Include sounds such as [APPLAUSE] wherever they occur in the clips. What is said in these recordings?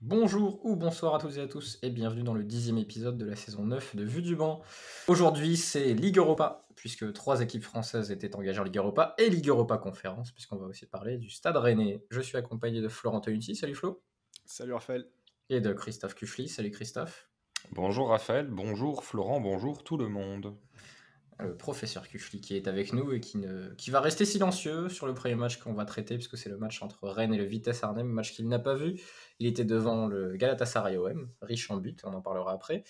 Bonjour ou bonsoir à toutes et à tous et bienvenue dans le dixième épisode de la saison 9 de Vue du banc. Aujourd'hui c'est Ligue Europa, puisque trois équipes françaises étaient engagées en Ligue Europa et Ligue Europa Conférence, puisqu'on va aussi parler du Stade Rennais. Je suis accompagné de Florent Tenuti, salut Flo. Salut Raphaël. Et de Christophe Kufli, salut Christophe. Bonjour Raphaël, bonjour Florent, bonjour tout le monde le professeur Kufli qui est avec nous et qui, ne, qui va rester silencieux sur le premier match qu'on va traiter, puisque c'est le match entre Rennes et le Vitesse Arnhem, match qu'il n'a pas vu. Il était devant le Galatasaray OM, riche en buts, on en parlera après.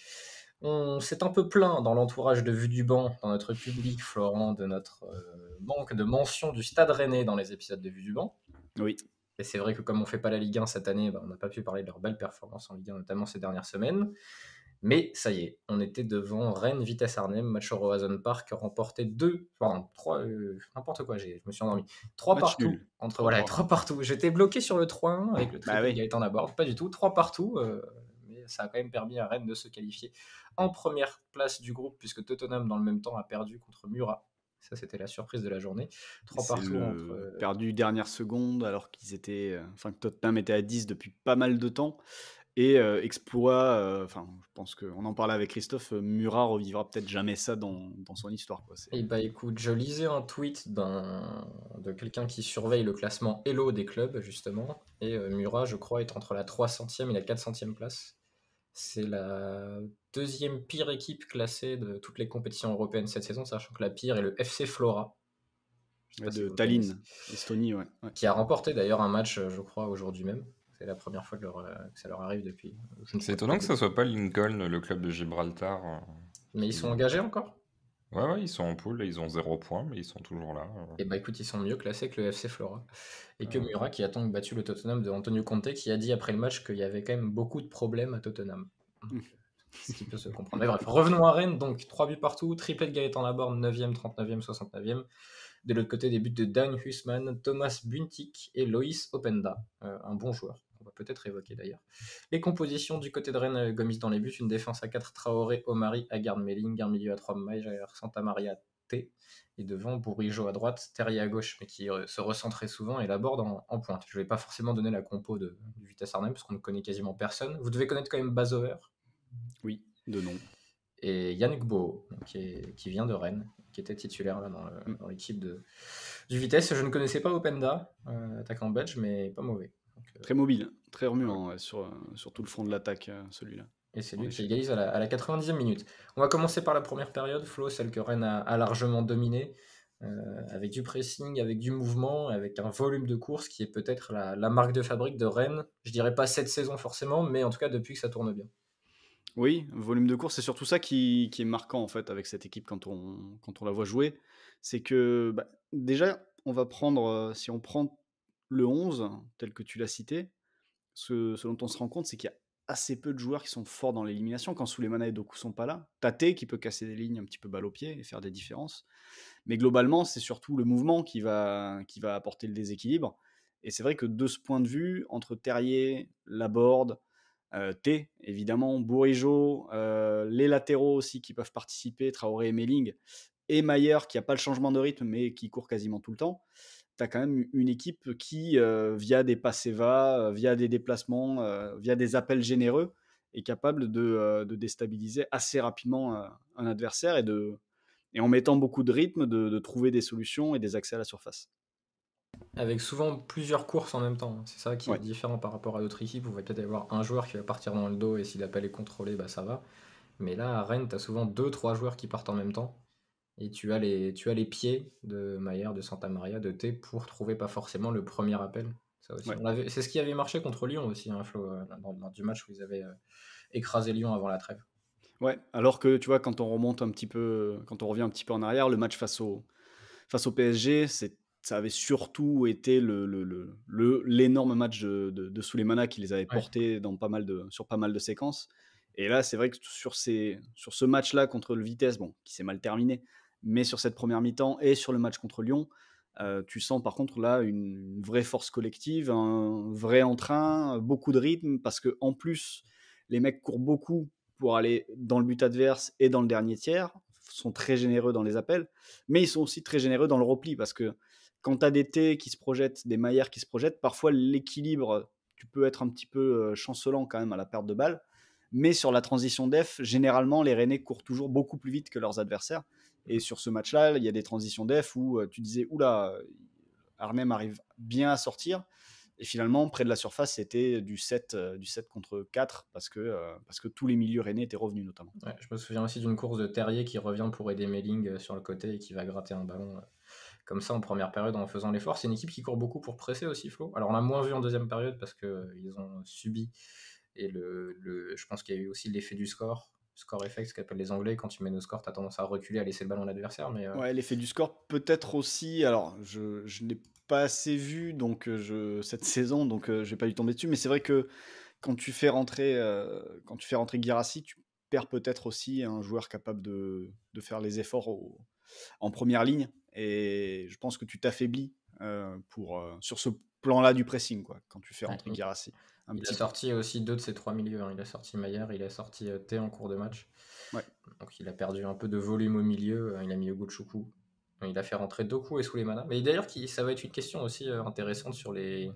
On s'est un peu plaint dans l'entourage de Vue du Banc, dans notre public, Florent, de notre euh, manque de mention du stade rennais dans les épisodes de Vue du Banc. Oui. Et c'est vrai que comme on fait pas la Ligue 1 cette année, bah, on n'a pas pu parler de leur belle performance en Ligue 1, notamment ces dernières semaines. Mais ça y est, on était devant Rennes Vitesse Arnhem, match au Horizon Park remporté 2, enfin 3, euh, n'importe quoi, je me suis endormi. 3 partout. Entre, voilà, trois partout. J'étais bloqué sur le 3-1 avec le qui a été en abord, pas du tout. 3 partout, euh, mais ça a quand même permis à Rennes de se qualifier en première place du groupe, puisque Tottenham, dans le même temps, a perdu contre Murat. Ça, c'était la surprise de la journée. 3 partout. Euh, perdu dernière seconde, alors qu'ils étaient. Enfin, que Tottenham était à 10 depuis pas mal de temps. Et euh, exploit, euh, enfin, je pense qu'on en parlait avec Christophe, euh, Murat revivra peut-être jamais ça dans, son histoire. Eh Et ben, bah écoute, je lisais un tweet de quelqu'un qui surveille le classement Hello des clubs, justement, et Murat, je crois, est entre la 300e et la 400e place. C'est la deuxième pire équipe classée de toutes les compétitions européennes cette saison, sachant que la pire est le FC Flora, de Tallinn, Estonie, ouais. Qui a remporté d'ailleurs un match, je crois, aujourd'hui même. C'est la première fois que, euh, ça leur arrive depuis. C'est étonnant que ne soit pas Lincoln, le club de Gibraltar. Euh, mais ils sont engagés encore Ouais, ouais, ils sont en poule, ils ont zéro point, mais ils sont toujours là. Et euh. eh bah ben, écoute, ils sont mieux classés que le FC Flora. Et que ah. Murat, qui a tant battu le Tottenham de Antonio Conte, qui a dit après le match qu'il y avait quand même beaucoup de problèmes à Tottenham. [LAUGHS] Ce qui peut se comprendre. Mais bref, revenons à Rennes, donc trois buts partout, triplé de Gaëtan Laborde, 9e, 39e, 69e. De l'autre côté, des buts de Dan Hussman, Thomas Buntik et Loïs Openda, un bon joueur peut-être évoquer d'ailleurs. Les compositions du côté de Rennes, euh, Gomis dans les buts, une défense à 4, Traoré, Omari, Agarde, Melling, un milieu à 3, Maillard, Santa Maria, T. Et devant, Bourigeau à droite, Terry à gauche, mais qui euh, se recentrait souvent et l'aborde en, en pointe. Je ne vais pas forcément donner la compo de, du Vitesse Arnhem, parce qu'on ne connaît quasiment personne. Vous devez connaître quand même Bazover. Oui, de nom et Yannick Gbo, qui, vient de Rennes, qui était titulaire mm. dans l'équipe de du Vitesse. Je ne connaissais pas Openda, euh, attaquant belge, mais pas mauvais. Très mobile. Très remuant sur, euh, sur, tout le front de l'attaque, euh, celui-là. Et c'est lui qui égalise à la, à la, 90e minute. On va commencer par la première période, Flo, celle que Rennes a, largement dominée, euh, avec du pressing, avec du mouvement, avec un volume de course qui est peut-être la, marque de fabrique de Rennes. Je dirais pas cette saison forcément, mais en tout cas depuis que ça tourne bien. Oui, volume de course, c'est surtout ça qui, est marquant en fait avec cette équipe quand on, quand on la voit jouer. C'est que bah, déjà, on va prendre, si on prend le 11, tel que tu l'as cité, ce, dont on se rend compte, c'est qu'il y a assez peu de joueurs qui sont forts dans l'élimination. Quand Souleymana et Doku sont pas là, Tate qui peut casser des lignes un petit peu balle au pied et faire des différences. Mais globalement, c'est surtout le mouvement qui va, qui va apporter le déséquilibre. Et c'est vrai que de ce point de vue, entre Terrier, Laborde, euh, T, évidemment, Bourigeau, euh, les latéraux aussi qui peuvent participer, Traoré et Melling, et Maillard qui n'a pas le changement de rythme mais qui court quasiment tout le temps, tu quand même une équipe qui, euh, via des passe va euh, via des déplacements, euh, via des appels généreux, est capable de, déstabiliser assez rapidement un adversaire et, en mettant beaucoup de rythme, de, trouver des solutions et des accès à la surface. Avec souvent plusieurs courses en même temps. Hein. C'est ça qui est différent par rapport à d'autres équipes Vous va peut-être avoir un joueur qui va partir dans le dos et si l'appel est contrôlé, bah, ça va. Mais là, à Rennes, tu as souvent deux, trois joueurs qui partent en même temps et tu as les, tu as les pieds de Maillard, de Santa Maria, de T pour trouver pas forcément le premier appel. C'est ce qui avait marché contre Lyon aussi, un hein, Flo, euh, dans, du match où ils avaient euh, écrasé Lyon avant la trêve. Ouais, alors que tu vois, quand on remonte un petit peu, quand on revient un petit peu en arrière, le match face au, face au PSG, ça avait surtout été l'énorme le, le, match de, de, qui les avait portés dans pas mal de, sur pas mal de séquences. Et là, c'est vrai que sur, ces, sur ce match-là contre le Vitesse, bon, qui s'est mal terminé, mais sur cette première mi-temps et sur le match contre Lyon, euh, tu sens par contre là une vraie force collective, un vrai entrain, beaucoup de rythme, parce que en plus, les mecs courent beaucoup pour aller dans le but adverse et dans le dernier tiers, sont très généreux dans les appels, mais ils sont aussi très généreux dans le repli, parce que quand tu as des T qui se projettent, des Maillères qui se projettent, parfois l'équilibre, tu peux être un petit peu euh, chancelant quand même à la perte de balle, mais sur la transition def, généralement les Rennais courent toujours beaucoup plus vite que leurs adversaires, et sur ce match-là, il y a des transitions def où euh, tu disais, oula, euh, Arnhem arrive bien à sortir. Et finalement, près de la surface, c'était du 7, euh, contre 4 parce que, parce que tous les milieux rennais étaient revenus notamment. je me souviens aussi d'une course de Terrier qui revient pour aider Melling sur le côté et qui va gratter un ballon comme ça en première période en faisant l'effort. C'est une équipe qui court beaucoup pour presser aussi, Flo. Alors on a moins vu en deuxième période parce qu'ils ont subi. Et le, je pense qu'il y a eu aussi l'effet du score score effect, ce qu'appellent les Anglais. Quand tu mets nos score, tu as tendance à reculer, à laisser le ballon à l'adversaire. Mais, euh, Ouais, l'effet du score peut-être aussi. Alors, je, ne l'ai pas assez vu donc euh, je, cette [LAUGHS] saison, donc euh, je n'ai pas dû tomber dessus. Mais c'est vrai que quand tu fais rentrer, quand tu fais rentrer Girassi, tu perds peut-être aussi un joueur capable de, faire les efforts en première ligne. Et je pense que tu t'affaiblis pour, sur ce plan-là du pressing quoi, quand tu fais rentrer Guirassi il a sorti aussi deux de ses trois milieux. Hein. Il a sorti Maillard, il a sorti euh, T en cours de match. Donc il a perdu un peu de volume au milieu. Euh, il a mis Choukou. Il a fait rentrer Doku et Souleymana. Mais d'ailleurs, ça va être une question aussi euh, intéressante sur les,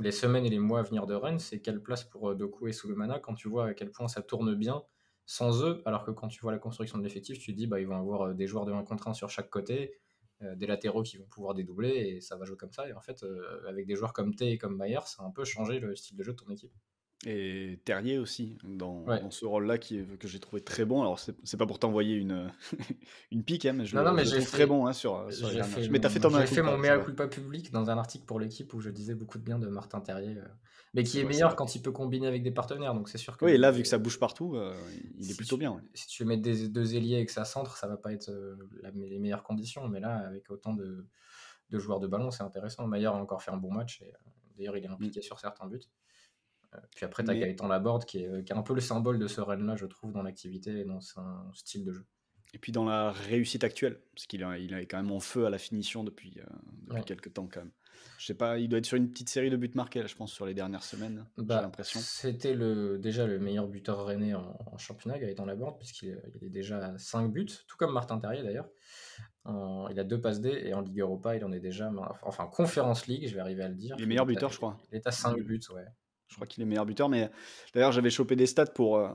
les semaines et les mois à venir de Rennes. C'est quelle place pour Doku et Souleymana quand tu vois à quel point ça tourne bien sans eux, alors que quand tu vois la construction de l'effectif, tu te dis bah ils vont avoir des joueurs de 1 contre 1 sur chaque côté, euh, des latéraux qui vont pouvoir dédoubler et ça va jouer comme ça. Et en fait, euh, avec des joueurs comme T et comme Bayer ça a un peu changé le style de jeu de ton équipe. Et Terrier aussi, dans, ce rôle-là que j'ai trouvé très bon. Alors, c'est pas pour t'envoyer une, [LAUGHS] une pique, hein, mais je, trouve très bon hein, sur, fait, fait ton J'ai fait mon hein, mea culpa public dans un article pour l'équipe où je disais beaucoup de bien de Martin Terrier, euh, mais qui est meilleur quand il peut combiner avec des partenaires. Donc, c'est sûr que. Oui, et là, vu que ça euh, bouge partout, euh, il est plutôt bien. Si tu mets des deux ailiers et que ça centre, ça va pas être les meilleures conditions. Mais là, avec autant de, de joueurs de ballon, c'est intéressant. Maillard a encore fait un bon match. D'ailleurs, il est impliqué mm. sur certains buts puis après, tu as Gaëtan Laborde qui est, euh, qui est, un peu le symbole de ce rennes là je trouve, dans l'activité et dans son style de jeu. Et puis dans la réussite actuelle, parce qu'il il est quand même en feu à la finition depuis, euh, depuis quelques temps quand même. Je sais pas, il doit être sur une petite série de buts marqués, là, je pense, sur les dernières semaines, j'ai bah, l'impression. C'était le, déjà le meilleur buteur rennais en, championnat, Gaëtan Laborde, puisqu'il euh, il est déjà à 5 buts, tout comme Martin Terrier d'ailleurs. il a deux passes D et en Ligue Europa, il en est déjà, enfin, Conférence League, je vais arriver à le dire. Le meilleur buteur, je crois. Il est à 5 buts, ouais. Je crois qu'il est meilleur buteur. Mais d'ailleurs, j'avais chopé des stats pour euh,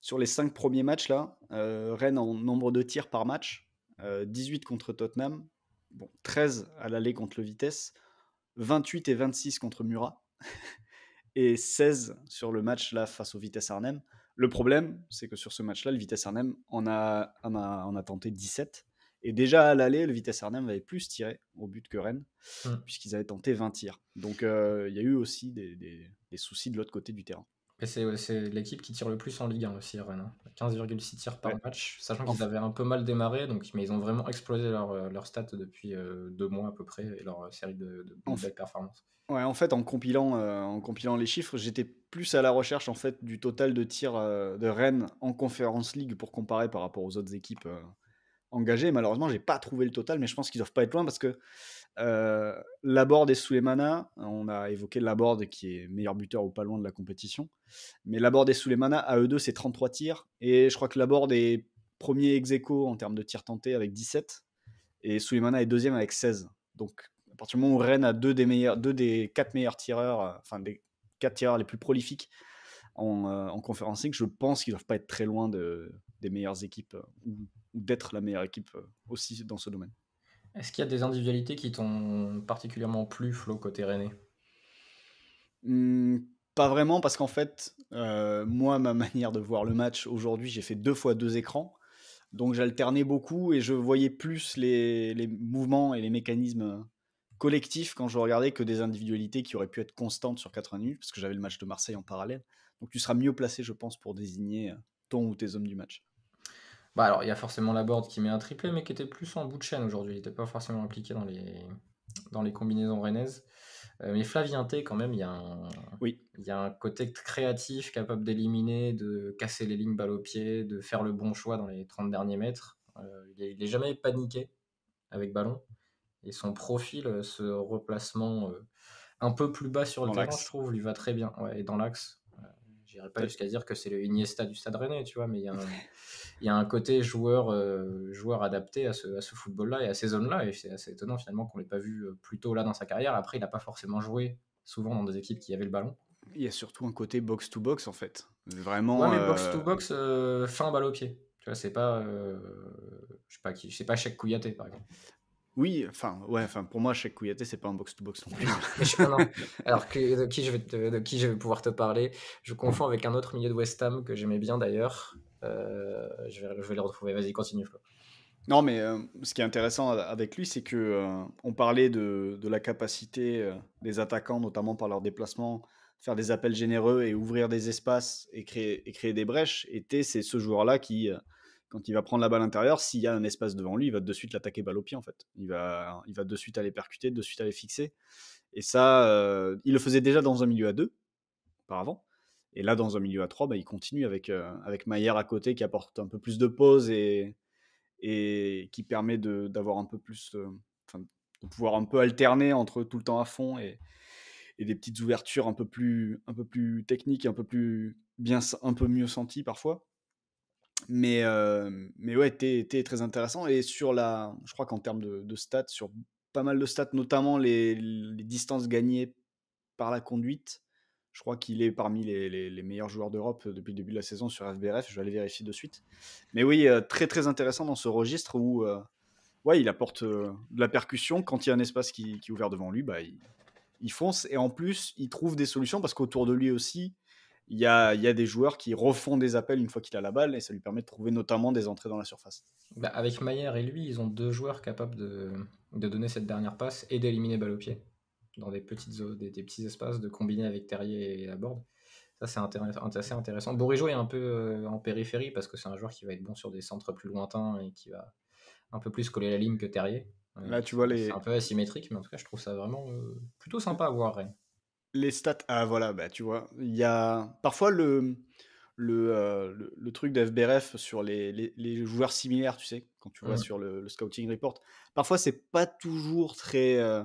sur les cinq premiers matchs là. Euh, Rennes en nombre de tirs par match, 18 euh, contre Tottenham, bon, 13 à l'aller contre le Vitesse, 28 et 26 contre Murat [LAUGHS] et 16 sur le match là face au Vitesse Arnhem. Le problème, c'est que sur ce match-là, le Vitesse Arnhem en a, a, en a tenté 17. Et déjà à l'aller, le Vitesse Arnhem avait plus tiré au but que Rennes, mmh. puisqu'ils avaient tenté 20 tirs. Donc il y a eu aussi des, soucis de l'autre côté du terrain. C'est l'équipe qui tire le plus en Ligue 1 aussi, Rennes. 15,6 hein. tirs par match, sachant qu'ils avaient un peu mal démarré, donc, mais ils ont vraiment explosé leur, euh, stat depuis euh, deux mois à peu près et leur euh, série de, bonnes performances. Ouais, en fait, en compilant, en compilant les chiffres, j'étais plus à la recherche en fait, du total de tirs de Rennes en Conférence League pour comparer par rapport aux autres équipes engagés. Malheureusement, j'ai pas trouvé le total, mais je pense qu'ils doivent pas être loin parce que euh, Laborde et Suleymana, on a évoqué Laborde qui est meilleur buteur ou pas loin de la compétition, mais Laborde et Suleymana, à eux deux, c'est 33 tirs, et je crois que Laborde est premier ex aequo en termes de tirs tentés avec 17, et Suleymana est deuxième avec 16. Donc, à partir du moment où Rennes a deux des, meilleurs, deux des quatre meilleurs tireurs, euh, enfin des quatre tireurs les plus prolifiques en, euh, en conférencing, je pense qu'ils doivent pas être très loin de, des meilleures équipes euh, ou d'être la meilleure équipe euh, aussi dans ce domaine. Est-ce qu'il y a des individualités qui t'ont particulièrement plu, Flo, côté René hmm, Pas vraiment, parce qu'en fait, euh, moi, ma manière de voir le match aujourd'hui, j'ai fait deux fois deux écrans. Donc j'alternais beaucoup et je voyais plus les, mouvements et les mécanismes collectifs quand je regardais que des individualités qui auraient pu être constantes sur 80 minutes, parce que j'avais le match de Marseille en parallèle. Donc tu seras mieux placé, je pense, pour désigner euh, ton ou tes hommes du match. Bah, alors, il y a forcément la board qui met un triplé, mais qui était plus en bout de chaîne aujourd'hui. Il n'était pas forcément impliqué dans les, dans les combinaisons rennaises. Euh, mais Flavien T, quand même, il y, a un, un côté créatif capable d'éliminer, de casser les lignes balle au pied, de faire le bon choix dans les 30 derniers mètres. Euh, il n'est jamais paniqué avec ballon. Et son profil, euh, ce replacement un peu plus bas sur le terrain, je trouve, lui va très bien. et dans l'axe, n'irai pas jusqu'à dire que c'est le Iniesta du Stade Rennais, tu vois, mais il y, [LAUGHS] y, a un côté joueur, euh, joueur adapté à ce, football-là et à ces zones-là, et c'est assez étonnant finalement qu'on l'ait pas vu euh, plus tôt là dans sa carrière. Après, il n'a pas forcément joué souvent dans des équipes qui avaient le ballon. Il y a surtout un côté box-to-box en fait, vraiment. mais euh, box-to-box, fin balle au pied. Tu vois, c'est pas, je sais pas qui, pas Kouyaté par exemple. Oui, enfin, ouais, enfin, pour moi, chaque Kouyaté, c'est pas un box-to-box non plus. [LAUGHS] Alors, de, qui je vais de qui pouvoir te parler Je confonds avec un autre milieu de West Ham que j'aimais bien d'ailleurs. Euh, je, vais, je, vais, le retrouver. Vas-y, continue, Non, mais euh, ce qui est intéressant avec lui, c'est que euh, on parlait de, la capacité des attaquants, notamment par leur déplacement, faire des appels généreux et ouvrir des espaces et créer, créer des brèches. Et c'est ce joueur-là qui quand il va prendre la balle intérieure, s'il y a un espace devant lui, il va de suite l'attaquer balle au pied en fait. Il va, il va de suite aller percuter, de suite aller fixer. Et ça, euh, il le faisait déjà dans un milieu à deux, auparavant. Et là, dans un milieu à trois, bah, il continue avec, euh, avec Maillère à côté qui apporte un peu plus de pause et, et qui permet d'avoir un peu plus. Euh, de pouvoir un peu alterner entre tout le temps à fond et, des petites ouvertures un peu plus, un peu plus techniques et un peu, plus bien, un peu mieux senties parfois. Mais, euh, mais ouais, T es, très intéressant. Et sur la, je crois qu'en termes de, stats, sur pas mal de stats, notamment les, distances gagnées par la conduite, je crois qu'il est parmi les, les, meilleurs joueurs d'Europe euh, depuis le début de la saison sur FBRF. Je vais aller vérifier de suite. Mais oui, euh, très très intéressant dans ce registre où ouais, il apporte de la percussion. Quand il y a un espace qui, qui est ouvert devant lui, bah, il, il, fonce. Et en plus, il trouve des solutions parce qu'autour de lui aussi, il y a, des joueurs qui refont des appels une fois qu'il a la balle et ça lui permet de trouver notamment des entrées dans la surface. Bah, avec Mayer et lui, ils ont deux joueurs capables de, donner cette dernière passe et d'éliminer balle au pied dans des, petites, des petits espaces, de combiner avec Terrier et la board. Ça, c'est assez intéressant. Bourigeau est un peu euh, en périphérie parce que c'est un joueur qui va être bon sur des centres plus lointains et qui va un peu plus coller la ligne que Terrier. Là, tu vois euh, les. C'est un peu asymétrique, mais en tout cas, je trouve ça vraiment euh, plutôt sympa à voir, les stats. Ah voilà, bah tu vois, il y a parfois le le, euh, le, truc d'FBRF sur les, les, joueurs similaires, tu sais, quand tu vois sur le, scouting report. Parfois, c'est pas toujours très. Euh,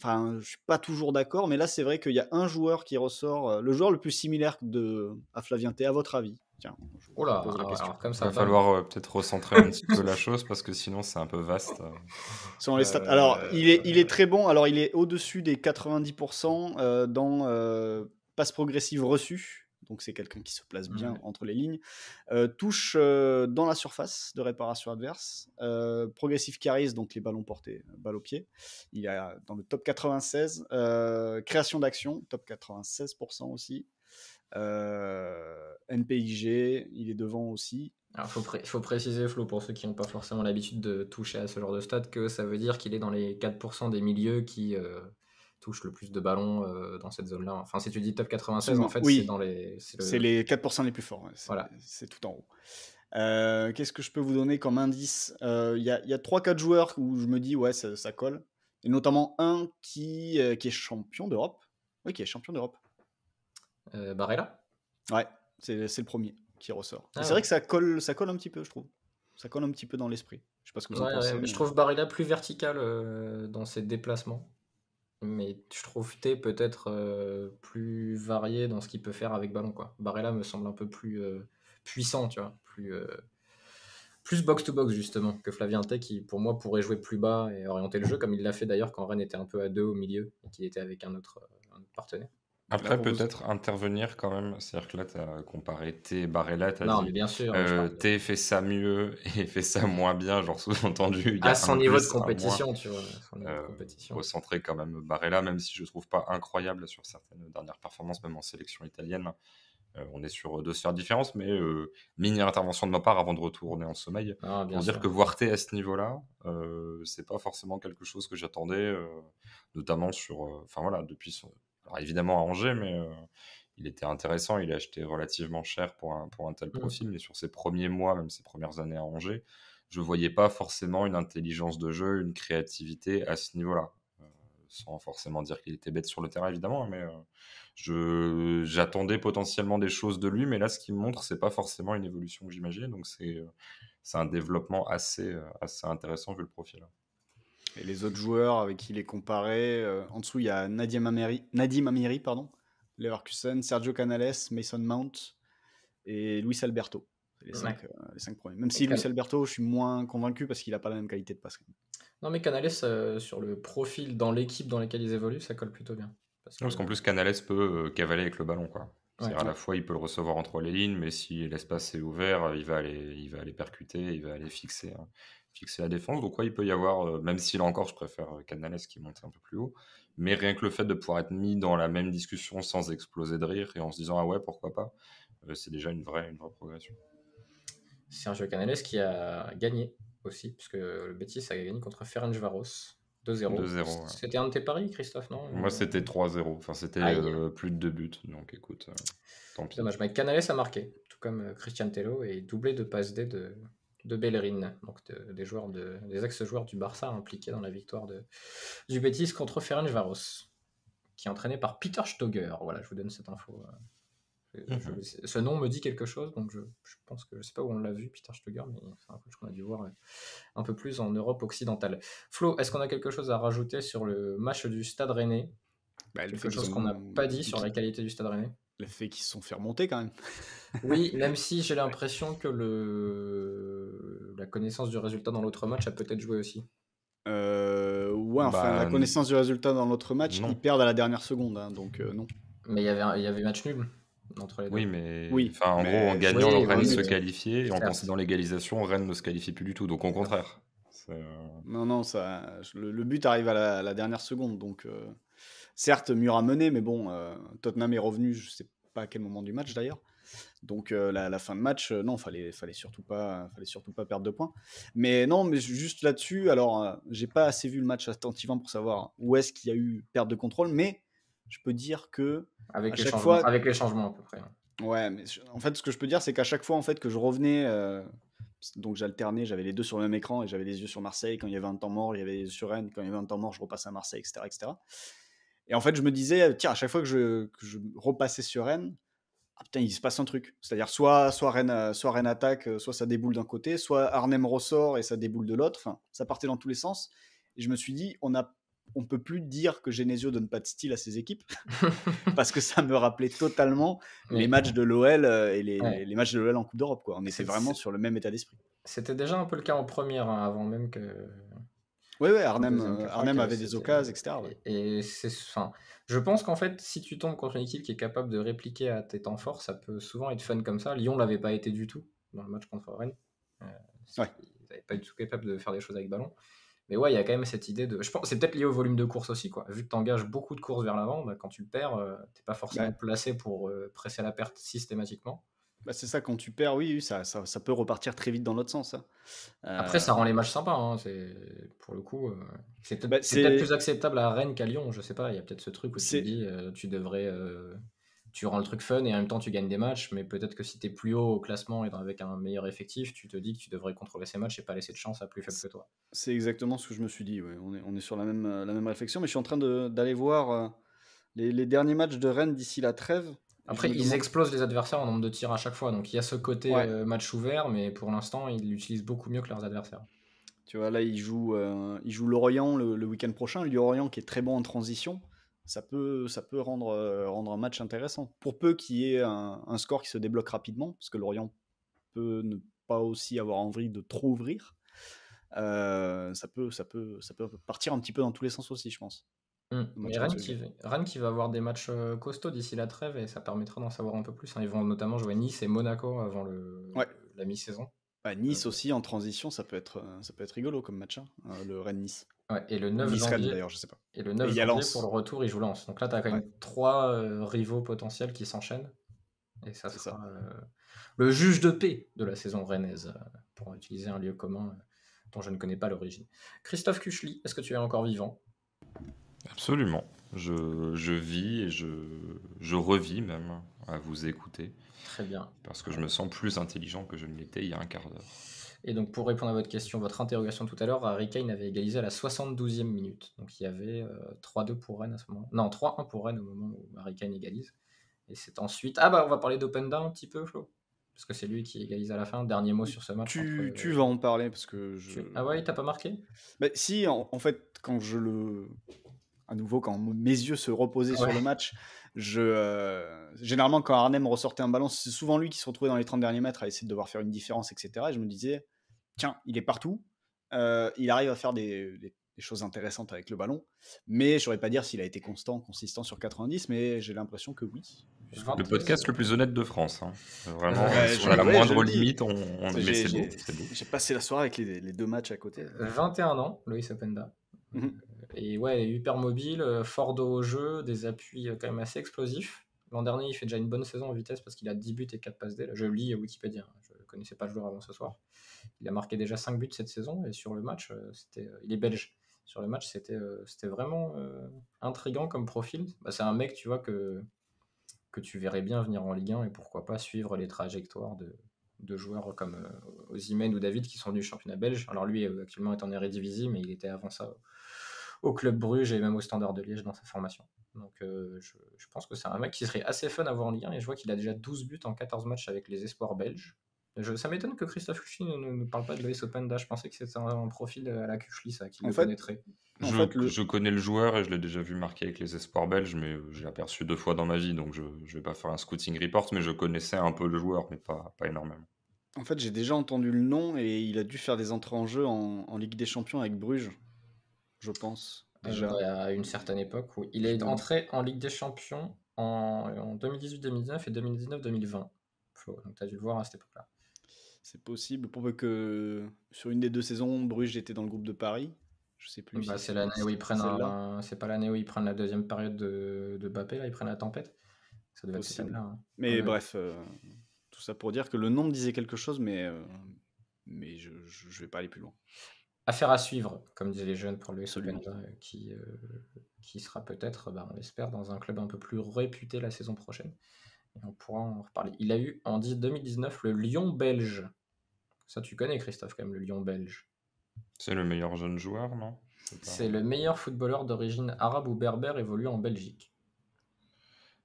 enfin, je suis pas toujours d'accord, mais là, c'est vrai qu'il y a un joueur qui ressort, euh, le joueur le plus similaire de, à Flavien T, à votre avis Tiens. comme ça. Il va falloir euh, peut-être recentrer un petit peu la chose parce que sinon c'est un peu vaste. [LAUGHS] Alors, euh, il est, il est très bon. Alors, il est au-dessus des 90% euh, dans passe progressive reçue. Donc, c'est quelqu'un qui se place bien entre les lignes. touche dans la surface de réparation adverse. progressive carries, donc les ballons portés, balle au pied. Il est dans le top 96. création d'action, top 96% aussi. Euh, NPIG, il est devant aussi. il faut, préciser, Flo, pour ceux qui n'ont pas forcément l'habitude de toucher à ce genre de stade que ça veut dire qu'il est dans les 4% des milieux qui euh, touchent le plus de ballons euh, dans cette zone-là. Enfin, si tu dis top 96, en fait, c'est dans les. C'est les 4% les plus forts. Voilà, C'est tout en haut. Qu'est-ce que je peux vous donner comme indice Il y a, a 3-4 joueurs où je me dis, ouais, ça, ça colle. Et notamment un qui est champion d'Europe. Oui, qui est champion d'Europe. Euh, Barrella Ouais, c'est le premier qui ressort. Ah c'est vrai que ça colle, ça colle un petit peu, je trouve. Ça colle un petit peu dans l'esprit. Je sais que en Je trouve Barella plus vertical euh, dans ses déplacements. Mais je trouve T peut-être euh, plus varié dans ce qu'il peut faire avec ballon. Quoi. Barella me semble un peu plus puissant, tu vois. Plus, plus box-to-box, justement, que Flavien T, qui pour moi pourrait jouer plus bas et orienter le jeu, comme il l'a fait d'ailleurs quand Rennes était un peu à deux au milieu et qu'il était avec un autre partenaire. Après, peut-être intervenir quand même. C'est-à-dire que là, tu as comparé T Barella, tu as dit, euh, T fait ça mieux [LAUGHS] et fait ça moins bien, genre sous-entendu. À son niveau de euh, compétition, tu vois. Recentrer quand même Barella, même si je ne trouve pas incroyable sur certaines dernières performances, même en sélection italienne. Euh, on est sur deux sphères différentes, mais mini intervention de ma part avant de retourner en sommeil. On ah, dire que voir T à ce niveau-là, c'est pas forcément quelque chose que j'attendais, notamment sur. Enfin voilà, depuis son alors évidemment à Angers, mais euh, il était intéressant. Il a acheté relativement cher pour un, pour un tel mmh. profil, mais sur ses premiers mois, même ses premières années à Angers, je ne voyais pas forcément une intelligence de jeu, une créativité à ce niveau-là. Euh, sans forcément dire qu'il était bête sur le terrain, évidemment, mais euh, j'attendais potentiellement des choses de lui, mais là, ce qu'il me montre, n'est pas forcément une évolution que j'imaginais, Donc, c'est un développement assez, assez intéressant vu le profil. Et les autres joueurs avec qui il est comparé, euh, en dessous, il y a Nadim Amiri, Nadim Amiri pardon, Leverkusen, Sergio Canales, Mason Mount et Luis Alberto. Les, cinq, euh, les cinq, premiers. Même si Luis Alberto, je suis moins convaincu parce qu'il n'a pas la même qualité de passe. Non, mais Canales, euh, sur le profil dans l'équipe dans laquelle ils évoluent, ça colle plutôt bien. Parce qu'en plus, Canales peut cavaler avec le ballon. quoi. à la fois, il peut le recevoir entre les lignes, mais si l'espace est ouvert, il va aller, il va aller percuter, il va aller fixer. Hein fixer la défense. Donc, il peut y avoir, euh, même si là encore, je préfère euh, Canales qui monte un peu plus haut, mais rien que le fait de pouvoir être mis dans la même discussion sans exploser de rire et en se disant, ah ouais, pourquoi pas, euh, c'est déjà une vraie, une vraie un jeu Canales qui a gagné aussi, parce que le Betis a gagné contre Varros. 2-0. C'était un de tes paris, Christophe, non Moi, c'était 3-0. Enfin, c'était plus de deux buts. Donc, écoute, tant pis. Dommage, mais Canales a marqué, tout comme Christian Tello, et doublé de passe D de de Bellerin, donc des joueurs de, des ex-joueurs du Barça impliqués dans la victoire de, du Betis contre Varos, qui est entraîné par Peter Stoger. Voilà, je vous donne cette info. Euh, mhm. ce nom me dit quelque chose, donc je, pense que je sais pas où on l'a vu, Peter Stoger, mais c'est un coach qu'on a dû voir euh, un peu plus en Europe occidentale. Flo, est-ce qu'on a quelque chose à rajouter sur le match du Stade Rennais bah, Quelque chose qu'on n'a pas dit sur la qualité du Stade Rennais le fait qu'ils se sont fait remonter quand même. [LAUGHS] oui, [LAUGHS] même si j'ai l'impression que le... la connaissance du résultat dans l'autre match a peut-être joué aussi. Euh, ouais, enfin, bah, la connaissance du résultat dans l'autre match, ils perdent à la dernière seconde, hein, donc euh, non. Mais il y avait, y avait match nul entre les deux. Oui, mais Enfin, en gros, en gagnant, oui, Rennes se qualifiait, et en concédant l'égalisation, Rennes ne se qualifie plus du tout, donc au contraire. Non, non, ça, le, but arrive à la, dernière seconde, donc... Euh, Certes, mieux ramené mais bon, euh, Tottenham est revenu, je sais pas à quel moment du match d'ailleurs. Donc euh, la, fin de match, euh, non, fallait fallait surtout pas fallait surtout pas perdre de points. Mais non, mais juste là-dessus, alors je j'ai pas assez vu le match attentivement pour savoir où est-ce qu'il y a eu perte de contrôle, mais je peux dire que avec les chaque changements, fois avec les changements à peu près. Ouais, mais en fait ce que je peux dire c'est qu'à chaque fois en fait que je revenais donc j'alternais, j'avais les deux sur le même écran et j'avais les yeux sur Marseille quand il y avait un temps mort, il y avait les sur Rennes quand il y avait un temps mort, je repassais à Marseille, etc., etc. Et en fait, je me disais, euh, tiens, à chaque fois que je, repassais sur Rennes, ah, putain, il se passe un truc. C'est-à-dire, soit, soit, Rennes, soit Rennes attaque, euh, soit ça déboule d'un côté, soit Arnhem ressort et ça déboule de l'autre. ça partait dans tous les sens. Et je me suis dit, on a on peut plus dire que Genesio donne pas de style à ses équipes [LAUGHS] parce que ça me rappelait totalement les matchs de l'OL euh, et les, matchs de l'OL en Coupe d'Europe quoi. On était vraiment sur le même état d'esprit. C'était déjà un peu le cas en première hein, avant même que oui, euh, Arnhem, avait des euh, occasions, etc. Et, c'est, je pense qu'en fait, si tu tombes contre une équipe qui est capable de répliquer à tes temps forts, ça peut souvent être fun comme ça. Lyon l'avait pas été du tout dans le match contre Rennes. Euh, ils n'avaient pas du tout capable de faire des choses avec ballon. Mais ouais, il y a quand même cette idée de. Je pense c'est peut-être lié au volume de course aussi, quoi. Vu que tu engages beaucoup de courses vers l'avant, bah, quand tu perds, tu t'es pas forcément placé pour presser la perte systématiquement. Bah, c'est ça, quand tu perds, oui, ça, peut repartir très vite dans l'autre sens. Hein. Après, ça euh, rend les matchs sympas. Hein. Pour le coup, euh, c'est peut-être bah, plus acceptable à Rennes qu'à Lyon, je sais pas. Il y a peut-être ce truc où tu dis, euh, tu devrais. Tu rends le truc fun et en même temps tu gagnes des matchs, mais peut-être que si tu es plus haut au classement et avec un meilleur effectif, tu te dis que tu devrais contrôler ces matchs et pas laisser de chance à plus faible que toi. C'est exactement ce que je me suis dit, oui on, est, on est sur la même, la même réflexion, mais je suis en train d'aller voir les, les, derniers matchs de Rennes d'ici la trêve, après, ils explosent les adversaires en nombre de tirs à chaque fois. Donc il y a ce côté euh, match ouvert, mais pour l'instant, ils l'utilisent beaucoup mieux que leurs adversaires. Tu vois, là, ils jouent, euh, ils jouent l'Orient le, week-end prochain. L'Orient qui est très bon en transition, ça peut, ça peut rendre, euh, rendre un match intéressant. Pour peu qu'il y ait un, score qui se débloque rapidement, parce que l'Orient peut ne pas aussi avoir envie de trop ouvrir. ça, peut, ça, peut, ça peut partir un petit peu dans tous les sens aussi, je pense. Mm. Rennes qui, va avoir des matchs euh, costauds d'ici la trêve et ça permettra d'en savoir un peu plus. Hein. Ils vont notamment jouer Nice et Monaco avant la mi-saison. Bah, nice euh. aussi en transition, ça peut être, euh, ça peut être rigolo comme match, hein, le Rennes-Nice. et le 9 janvier, je sais pas. Et le 9 janvier, pour le retour, il joue Lens. Donc là, tu as quand même trois rivaux potentiels qui s'enchaînent. Et ça sera ça. le juge de paix de la saison rennaise, pour utiliser un lieu commun dont je ne connais pas l'origine. Christophe Kuchli, est-ce que tu es encore vivant Absolument. Je, je vis et je, je revis même à vous écouter. Très bien. Parce que je me sens plus intelligent que je ne l'étais il y a un quart d'heure. Et donc, pour répondre à votre question, votre interrogation tout à l'heure, Harry Kane avait égalisé à la 72e minute. Donc, il y avait 3-2 euh, pour Rennes à ce moment. Non, 3-1 pour Rennes au moment où Harry Kane égalise. Et c'est ensuite. Ah, bah, on va parler d'Open Down un petit peu, Flo Parce que c'est lui qui égalise à la fin. Dernier mot sur ce match. Tu, euh, tu vas en parler parce que je. Ah ouais, t'as pas marqué bah, Si, en, fait, quand je le à nouveau, quand mes yeux se reposaient sur le match, je, euh, généralement, quand Arnhem ressortait un ballon, c'est souvent lui qui se retrouvait dans les 30 derniers mètres à essayer de devoir faire une différence, etc. Et je me disais, tiens, il est partout, euh, il arrive à faire des, choses intéressantes avec le ballon, mais je saurais pas dire s'il a été constant, consistant sur 90, mais j'ai l'impression que oui. Le podcast le plus honnête de France. Hein. Vraiment, euh, sur la moindre limite, on, est mais c'est beau. J'ai passé la soirée avec les, deux matchs à côté. 21 ans, Loïs Openda. Mhm et ouais, hyper mobile, euh, fort dos au jeu, des appuis euh, quand même assez explosifs. L'an dernier, il fait déjà une bonne saison en vitesse parce qu'il a 10 buts et 4 passes D. Je lis euh, Wikipédia, hein. je ne connaissais pas le joueur avant ce soir. Il a marqué déjà 5 buts cette saison et sur le match, c'était, il est belge. Sur le match, c'était, c'était vraiment intriguant intrigant comme profil. Bah, c'est un mec, tu vois, que, que tu verrais bien venir en Ligue 1 et pourquoi pas suivre les trajectoires de, joueurs comme euh, ou David qui sont du championnat belge. Alors lui, actuellement, est en Eredivisie, mais il était avant ça au Club Bruges et même au Standard de Liège dans sa formation. Donc euh, je, je, pense que c'est un mec qui serait assez fun à voir en lien et je vois qu'il a déjà 12 buts en 14 matchs avec les espoirs belges. Je, ça m'étonne que Christophe Cuchy ne, ne, parle pas de Loïs Openda. Je pensais que c'était un, profil à la Cuchy, ça, qui le connaîtrait. Je, connais le joueur et je l'ai déjà vu marquer avec les espoirs belges, mais j'ai aperçu deux fois dans ma vie, donc je ne vais pas faire un scouting report, mais je connaissais un peu le joueur, mais pas, pas énormément. En fait, j'ai déjà entendu le nom et il a dû faire des entrées en jeu en Ligue des Champions avec Bruges je pense. Euh, déjà. à une certaine époque où il est entré en Ligue des Champions en, 2018-2019 et 2019-2020. Donc tu as dû le voir à cette époque-là. C'est possible pour que sur une des deux saisons, Bruges était dans le groupe de Paris. Je sais plus. Bah, c'est l'année où ils prennent. C'est pas l'année où ils prennent la deuxième période de, de Bappé, là ils prennent la tempête. là. Hein. Mais bref, euh, tout ça pour dire que le nom disait quelque chose, mais euh, mais je, je, vais pas aller plus loin affaire à suivre, comme disaient les jeunes pour le so euh, qui, euh, qui sera peut-être, bah, on l'espère, dans un club un peu plus réputé la saison prochaine. on pourra en reparler. Il a eu en 2019 le Lyon belge. Ça, tu connais, Christophe, quand même, le Lyon belge. C'est le meilleur jeune joueur, non C'est le meilleur footballeur d'origine arabe ou berbère évolué en Belgique.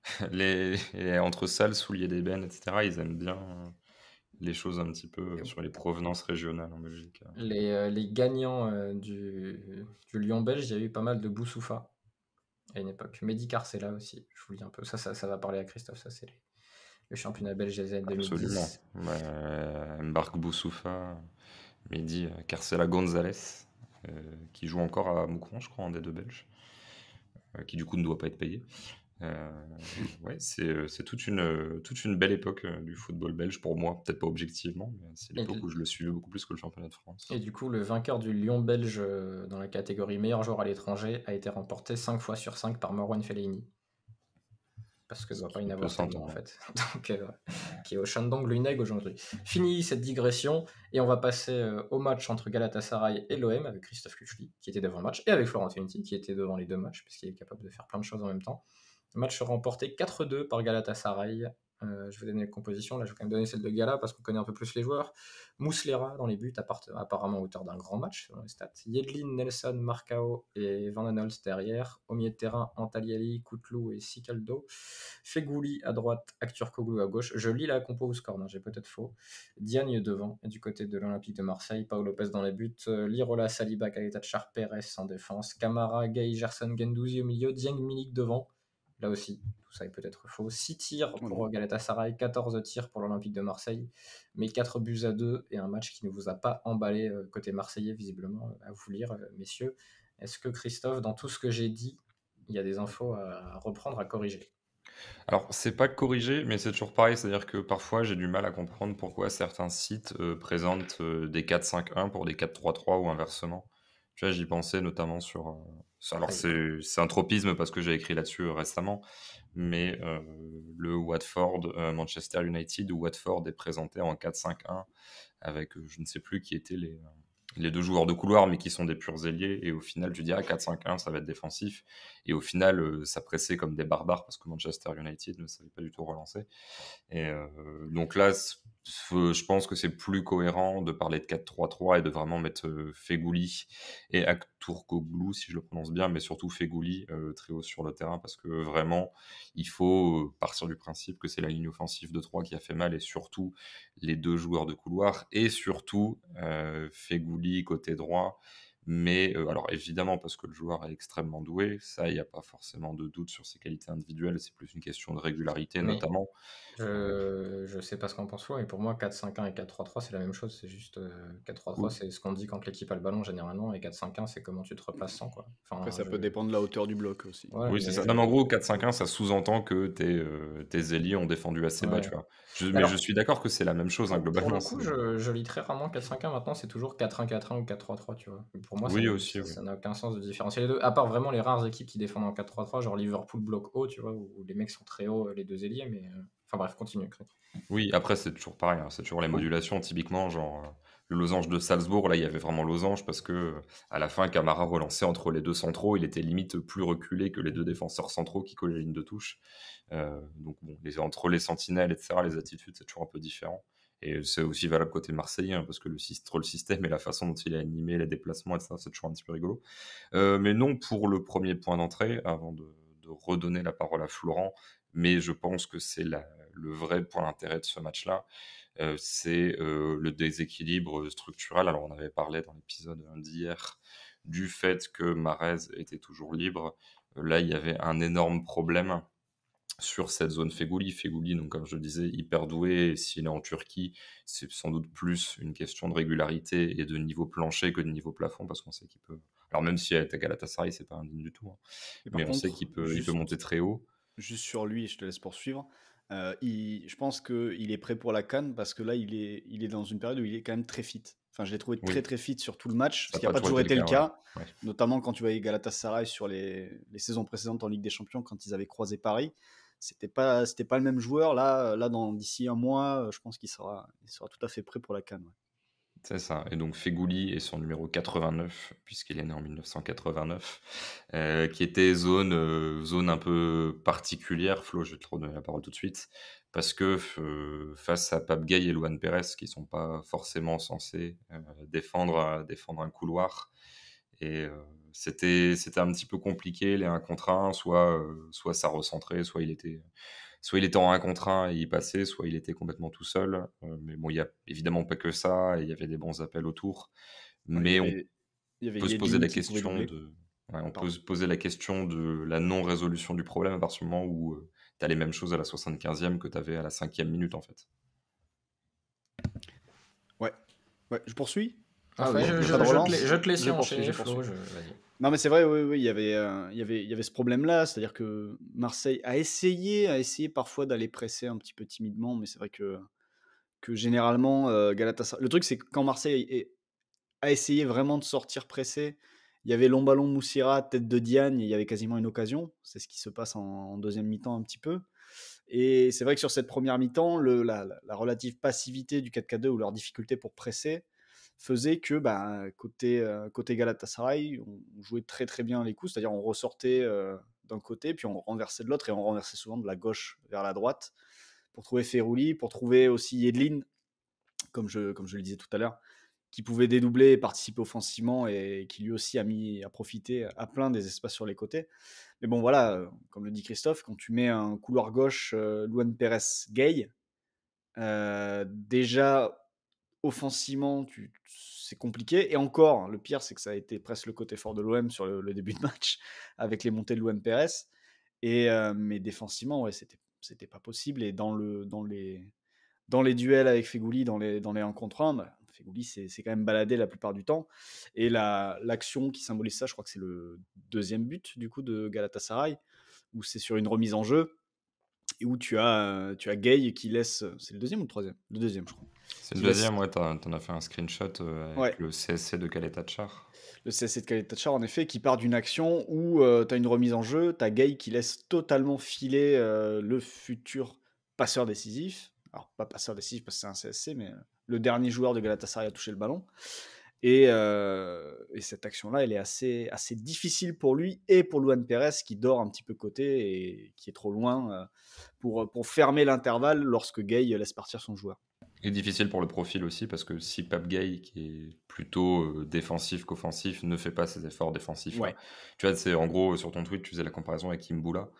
[LAUGHS] Les, entre salles, souliers d'ébène, etc., ils aiment bien les choses un petit peu sur les provenances régionales en Belgique. Les, euh, gagnants euh, du, du Lyon belge, il y a eu pas mal de Boussoufa à une époque. Mehdi c'est aussi, je vous le un peu. Ça, ça, va parler à Christophe, ça, c'est le championnat belge des années 2010. Absolument. Mbark Boussoufa, Mehdi euh, Carcela Gonzalez, qui joue encore à Moucron, je crois, en des deux Belges, qui du coup ne doit pas être payé. Euh, ouais, c'est euh, euh, toute une, belle époque du football belge pour moi, peut-être pas objectivement, mais c'est l'époque où je le suivais beaucoup plus que le championnat de France. Et du coup, le vainqueur du Lyon belge dans la catégorie meilleur joueur à l'étranger a été remporté 5 fois sur 5 par Marwan Fellaini parce que ne doit pas une en en fait. [LAUGHS] qui est au Shandong Luneg aujourd'hui. Fini cette digression et on va passer au match entre Galatasaray et l'OM avec Christophe Kuchli qui était devant le match et avec Florent Unity qui était devant les deux matchs parce qu'il est capable de faire plein de choses en même temps. Match remporté 4-2 par Galatasaray. Euh, je vais donner la composition. Là, je vais quand même donner celle de Gala parce qu'on connaît un peu plus les joueurs. Mouslera dans les buts, apparemment auteur d'un grand match selon les stats. Yedlin, Nelson, Marcao et Van Anholz derrière. Au milieu de terrain, Antaliali, Koutlou et Sicaldo. Fegouli à droite, Koglou à gauche. Je lis la compo au score, j'ai peut-être faux. Diagne devant, Et du côté de l'Olympique de Marseille. Paolo Lopez dans les buts. Euh, Lirola, Saliba, Caleta, Char, Pérez en défense. Camara, Gay, Gerson, Gendouzi au milieu. Dieng, Milik devant. Là aussi, tout ça est peut-être faux. 6 tirs pour Galatasaray, 14 tirs pour l'Olympique de Marseille, mais 4 buts à 2 et un match qui ne vous a pas emballé euh, côté marseillais, visiblement, euh, à vous lire, euh, messieurs. Est-ce que Christophe, dans tout ce que j'ai dit, il y a des infos à reprendre, à corriger alors, c'est pas corrigé, mais c'est toujours pareil. C'est-à-dire que parfois, j'ai du mal à comprendre pourquoi certains sites présentent des 4-5-1 pour des 4-3-3 ou inversement j'y pensais notamment sur. Euh, alors, c'est un tropisme parce que j'ai écrit là-dessus euh, récemment, mais euh, le Watford, Manchester United, où Watford est présenté en 4-5-1 avec je ne sais plus qui étaient les, les deux joueurs de couloir, mais qui sont des purs ailiers. Et au final, tu dis, 4-5-1, ah, ça va être défensif. Et au final, ça pressait comme des barbares parce que Manchester United ne savait pas du tout relancer. Et donc là, je pense que c'est plus cohérent de parler de 4-3-3 et de vraiment mettre euh, Fegouli et Blue, si je le prononce bien, mais surtout Fegouli euh, très haut sur le terrain, parce que vraiment, il faut euh, partir du principe que c'est la ligne offensive de 3 qui a fait mal, et surtout les deux joueurs de couloir, et surtout euh, côté droit mais euh, alors évidemment, parce que le joueur est extrêmement doué, ça, il n'y a pas forcément de doute sur ses qualités individuelles, c'est plus une question de régularité notamment. Euh, je ne sais pas ce qu'on pense Flo, et pour moi 4-5-1 et 4-3-3 c'est la même chose, c'est juste 4-3-3 euh, c'est ce qu'on dit quand l'équipe a le ballon généralement, et 4-5-1 c'est comment tu te replaces sans quoi. Enfin, Après ça peut dépendre de la hauteur du bloc aussi. oui c'est ça. en gros 4-5-1 ça sous-entend que tes, euh, tes ailiers ont défendu assez bas, tu vois. mais je suis d'accord que c'est la même chose globalement. Hein, pour le coup je, je lis très rarement 4-5-1 maintenant, c'est toujours 4-1-4-1 ou 4-3-3 tu vois pour moi, oui, ça, aussi, n'a aucun sens de différencier les deux. À part vraiment les rares équipes qui défendent en 4-3-3, genre Liverpool bloc haut, tu vois, où les mecs sont très hauts, euh, les deux ailiers. Mais euh, enfin bref, continue. Oui, après c'est toujours pareil, hein, c'est toujours les modulations. Typiquement, genre euh, le losange de Salzbourg, là, il y avait vraiment losange parce que à la fin, Camara relançait entre les deux centraux. Il était limite plus reculé que les deux défenseurs centraux qui collaient la ligne de touche. donc, bon, entre les sentinelles, etc., les attitudes, c'est toujours un peu différent. Et c'est aussi valable côté marseillais, hein, parce que le, système et la façon dont il a animé, les déplacements, etc., c'est toujours un petit peu rigolo. Euh, mais non, pour le premier point d'entrée, avant de, redonner la parole à Florent, mais je pense que c'est le vrai point d'intérêt de ce match-là, euh, c'est euh, le déséquilibre structurel. Alors, on avait parlé dans l'épisode d'hier du fait que Marez était toujours libre. Là, il y avait un énorme problème sur cette zone Fegouli. Fegouli, donc, comme je le disais, hyper doué. S'il est en Turquie, c'est sans doute plus une question de régularité et de niveau plancher que de niveau plafond, parce qu'on sait qu'il peut. Alors, même si elle est à Galatasaray, c'est pas indigne du tout. Hein. Mais on sait qu'il peut, il peut monter très haut. Juste sur lui, je te laisse poursuivre. Euh, je pense qu'il est prêt pour la canne parce que là, il est, il est dans une période où il est quand même très fit. Enfin, je l'ai trouvé très très fit sur tout le match, ce qui n'a pas toujours été le cas, notamment quand tu voyais Galatasaray sur les, les, saisons précédentes en Ligue des Champions, quand ils avaient croisé Paris c'était pas pas le même joueur là euh, là dans d'ici un mois euh, je pense qu'il sera sera tout à fait prêt pour la canne C'est ça. Et donc Fegouli est son numéro 89, puisqu'il est né en 1989, euh, qui était zone, zone un peu particulière. Flo, je vais te redonner la parole tout de suite. Parce que face à Pape Gay et Luan Pérez, qui ne sont pas forcément censés défendre, défendre un couloir, et euh, c'était un petit peu compliqué, les 1 contre 1. Soit, euh, soit ça recentrait, soit il était soit il était en 1 contre 1 et il passait, soit il était complètement tout seul. Euh, mais bon, il n'y a évidemment pas que ça, il y avait des bons appels autour. Mais on peut se poser la question de. on peut se poser la question de la non-résolution du problème à partir du moment où tu as les mêmes choses à la 75e que tu avais à la 5e minute, en fait. ouais. Je poursuis ah je, je, je, te laisse Non, mais c'est vrai, oui, oui, il y avait, euh, il y avait, il y avait ce problème-là, c'est-à-dire que Marseille a essayé, a essayé parfois d'aller presser un petit peu timidement, mais c'est vrai que que généralement euh, Galatasaray. Le truc, c'est que quand Marseille a essayé vraiment de sortir pressé, il y avait long ballon Moussira, tête de Diane, et il y avait quasiment une occasion. C'est ce qui se passe en, deuxième mi-temps un petit peu. Et c'est vrai que sur cette première mi-temps, la, la, relative passivité du 4K2 ou leur difficulté pour presser faisait que bah, côté, côté Galatasaray, on, jouait très très bien les coups, c'est-à-dire on ressortait d'un côté, puis on renversait de l'autre, et on renversait souvent de la gauche vers la droite, pour trouver Ferrouli, pour trouver aussi Yedlin, comme je, comme je le disais tout à l'heure, qui pouvait dédoubler et participer offensivement et qui lui aussi a mis à profiter à plein des espaces sur les côtés. Mais bon, voilà, comme le dit Christophe, quand tu mets un couloir gauche, Luan Pérez gay, déjà offensivement, c'est compliqué. Et encore, le pire, c'est que ça a été presque le côté fort de l'OM sur le, début de match, [LAUGHS] avec les montées de l'OM prs Et, euh, mais défensivement, ouais, c'était, c'était pas possible. Et dans, le, dans, les, dans les duels avec Fegouli, dans les, dans les 1 contre 1, c'est bah, s'est quand même baladé la plupart du temps. Et la, l'action qui symbolise ça, je crois que c'est le deuxième but du coup de Galatasaray, où c'est sur une remise en jeu. Et où tu as, euh, tu as Gay qui laisse. C'est le deuxième ou le troisième Le deuxième, je crois c'est le deuxième, ouais, t'en as fait un screenshot euh, avec le CSC de Char. Le CSC de Kaletachar, en effet, qui part d'une action où tu euh, t'as une remise en jeu, t'as Gay qui laisse totalement filer euh, le futur passeur décisif. Alors, pas passeur décisif parce que c'est un CSC, mais le dernier joueur de Galatasaray a touché le ballon. Et, cette action-là, elle est assez, assez difficile pour lui et pour Luan Perez, qui dort un petit peu côté et qui est trop loin pour, pour fermer l'intervalle lorsque Gay laisse partir son joueur. C'est difficile pour le profil aussi, parce que si Pape Gay, qui est plutôt euh, défensif qu'offensif, ne fait pas ses efforts défensifs, hein. tu vois, c'est en gros, sur ton tweet, tu faisais la comparaison avec Imboula,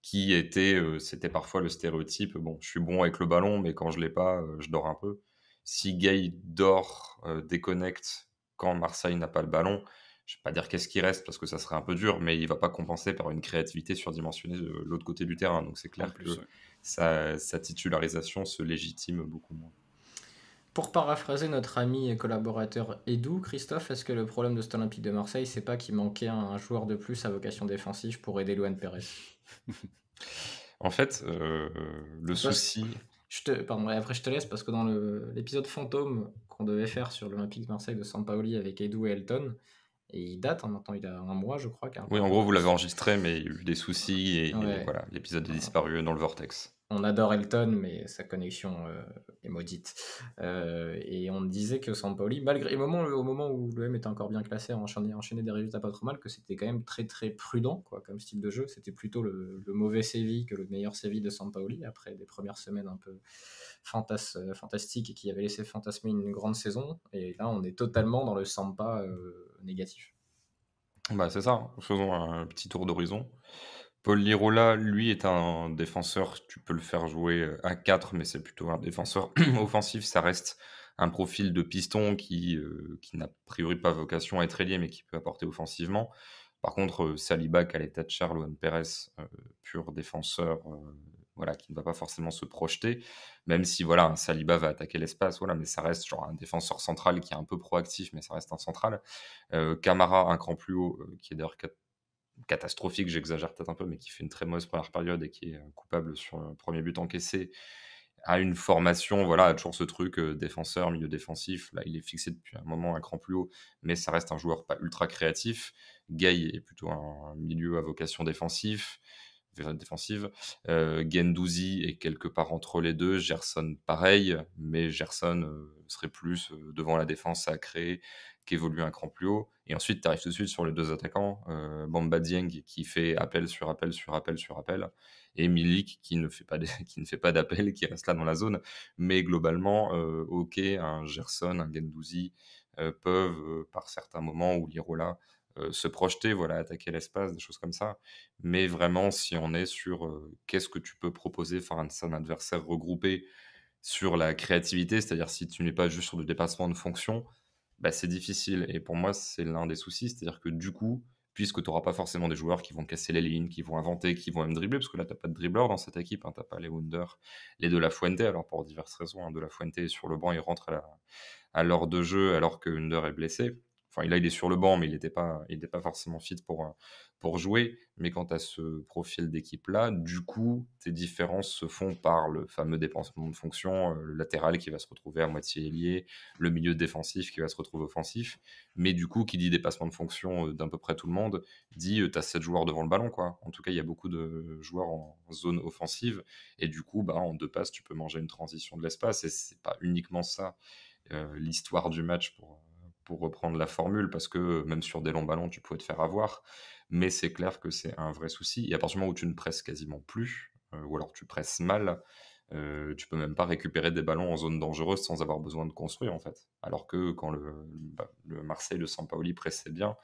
qui était, euh, c'était parfois le stéréotype, bon, je suis bon avec le ballon, mais quand je l'ai pas, euh, je dors un peu. Si Gay dort, déconnecte quand Marseille n'a pas le ballon, je vais pas dire qu'est-ce qui reste parce que ça serait un peu dur, mais il va pas compenser par une créativité surdimensionnée de l'autre côté du terrain. Donc c'est clair que sa, titularisation se légitime beaucoup moins. Pour paraphraser notre ami et collaborateur Edou, Christophe, est-ce que le problème de cet Olympique de Marseille, c'est pas qu'il manquait un, joueur de plus à vocation défensive pour aider Luan Pérez [LAUGHS] En fait, euh, le souci. Je te, pardon, après je te laisse parce que dans l'épisode fantôme qu'on devait faire sur l'Olympique de Marseille de San Paoli avec Edou et Elton, et il date, en hein, maintenant il a un mois je crois. oui, en gros vous l'avez enregistré mais il y a eu des soucis et, voilà, l'épisode est disparu dans le vortex on adore Elton, mais sa connexion euh, est maudite. Euh, et on disait que Sampoli, malgré au moment, au moment où M était encore bien classé, enchaîné, enchaîné des résultats pas trop mal, que c'était quand même très très prudent quoi, comme style de jeu. C'était plutôt le, mauvais Séville que le meilleur Séville de Sampoli, après des premières semaines un peu fantas euh, fantastiques et qui avaient laissé fantasmer une grande saison. Et là, on est totalement dans le Sampa négatif. Bah, c'est ça, faisons un petit tour d'horizon. Paul Lirola, lui, est un défenseur, tu peux le faire jouer à euh, 4, mais c'est plutôt un défenseur [CLEARS THROAT] offensif. Ça reste un profil de piston qui, euh, qui n'a priori pas vocation à être ailier, mais qui peut apporter offensivement. Par contre, euh, Saliba, à l'état de Charles Pérez, pur défenseur, voilà, qui ne va pas forcément se projeter, même si voilà, Saliba va attaquer l'espace, voilà, mais ça reste genre un défenseur central qui est un peu proactif, mais ça reste un central. Camara, un cran plus haut, qui est d'ailleurs 4, catastrophique, j'exagère peut-être un peu, mais qui fait une très mauvaise première période et qui est euh, coupable sur le premier but encaissé, a une formation, voilà, a toujours ce truc euh, défenseur, milieu défensif. Là, il est fixé depuis un moment un cran plus haut, mais ça reste un joueur pas ultra créatif. Gay est plutôt un milieu à vocation défensif la défensive. Euh, Gendouzi est quelque part entre les deux, Gerson pareil, mais Gerson euh, serait plus euh, devant la défense à créer qu'évoluer un cran plus haut. Et ensuite, tu arrives tout de suite sur les deux attaquants, Bamba qui fait appel sur appel sur appel sur appel, et Milik qui ne fait pas [LAUGHS] qui ne fait pas d'appel, qui reste là dans la zone. Mais globalement, ok, un Gerson, un Gendouzi peuvent, par certains moments, ou Lirola, euh, se projeter, voilà, attaquer l'espace, des choses comme ça. Mais vraiment, si on est sur euh, qu'est-ce que tu peux proposer faire un un adversaire regroupé sur la créativité, c'est-à-dire si tu n'es pas juste sur le dépassement de fonction, bah, c'est difficile. Et pour moi, c'est l'un des soucis, c'est-à-dire que du coup, puisque tu n'auras pas forcément des joueurs qui vont casser les lignes, qui vont inventer, qui vont même dribbler, parce que là, tu n'as pas de dribbler dans cette équipe, hein, tu n'as pas les Wunder, les De La Fuente, alors pour diverses raisons, hein, De La Fuente sur le banc, il rentre à l'heure de jeu alors que Wunder est blessé là, il est sur le banc, mais il n'était pas, il était pas forcément fit pour, euh, pour jouer. Mais quant à ce profil d'équipe-là, du coup, tes différences se font par le fameux dépassement de fonction, euh, le latéral qui va se retrouver à moitié lié, le milieu défensif qui va se retrouver offensif. Mais du coup, qui dit dépassement de fonction euh, d'un peu près tout le monde, dit tu as sept joueurs devant le ballon. quoi. En tout cas, il y a beaucoup de joueurs en zone offensive. Et du coup, bah, en deux passes, tu peux manger une transition de l'espace. Et c'est pas uniquement ça l'histoire du match pour pour reprendre la formule, parce que euh, même sur des longs ballons, tu pouvais te faire avoir. Mais c'est clair que c'est un vrai souci. Et à partir du moment où tu ne presses quasiment plus, euh, ou alors tu presses mal, euh, tu peux même pas récupérer des ballons en zone dangereuse sans avoir besoin de construire en fait. Alors que quand le, bah, Marseille, le Marseille de Sampaoli pressait bien,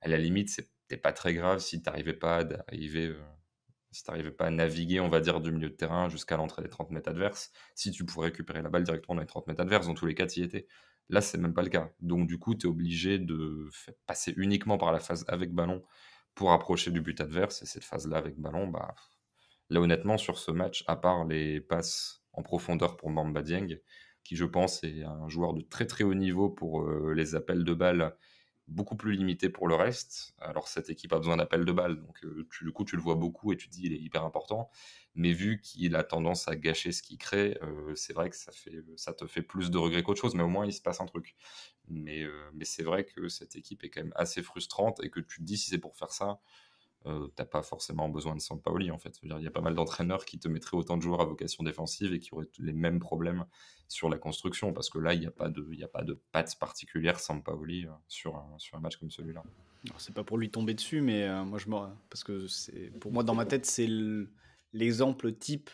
à la limite, c'était pas très grave si tu n'arrivais pas à arriver si tu pas à naviguer, on va dire, du milieu de terrain jusqu'à l'entrée des 30 mètres adverses, si tu pouvais récupérer la balle directement dans les 30 mètres adverses, dans tous les cas, tu y étais. Là, c'est même pas le cas. Donc, du coup, tu es obligé de passer uniquement par la phase avec ballon pour approcher du but adverse. Et cette phase-là avec ballon, bah, là, honnêtement, sur ce match, à part les passes en profondeur pour Bamba qui, je pense, est un joueur de très très haut niveau pour euh, les appels de balles beaucoup plus limité pour le reste. Alors cette équipe a besoin d'appel de balle, donc euh, tu, du coup tu le vois beaucoup et tu dis il est hyper important. Mais vu qu'il a tendance à gâcher ce qu'il crée, euh, c'est vrai que ça fait ça te fait plus de regrets qu'autre chose, mais au moins il se passe un truc. Mais euh, mais c'est vrai que cette équipe est quand même assez frustrante et que tu te dis si c'est pour faire ça, euh, t'as pas forcément besoin de Sampaoli en fait. Il y a pas mal d'entraîneurs qui te mettraient autant de joueurs à vocation défensive et qui auraient les mêmes problèmes sur la construction parce que là il n'y a pas de de patte particulière Sampaoli euh, sur un, sur un match comme celui-là. C'est pas pour lui tomber dessus mais euh, moi je me... parce que c'est pour moi dans ma tête c'est l'exemple type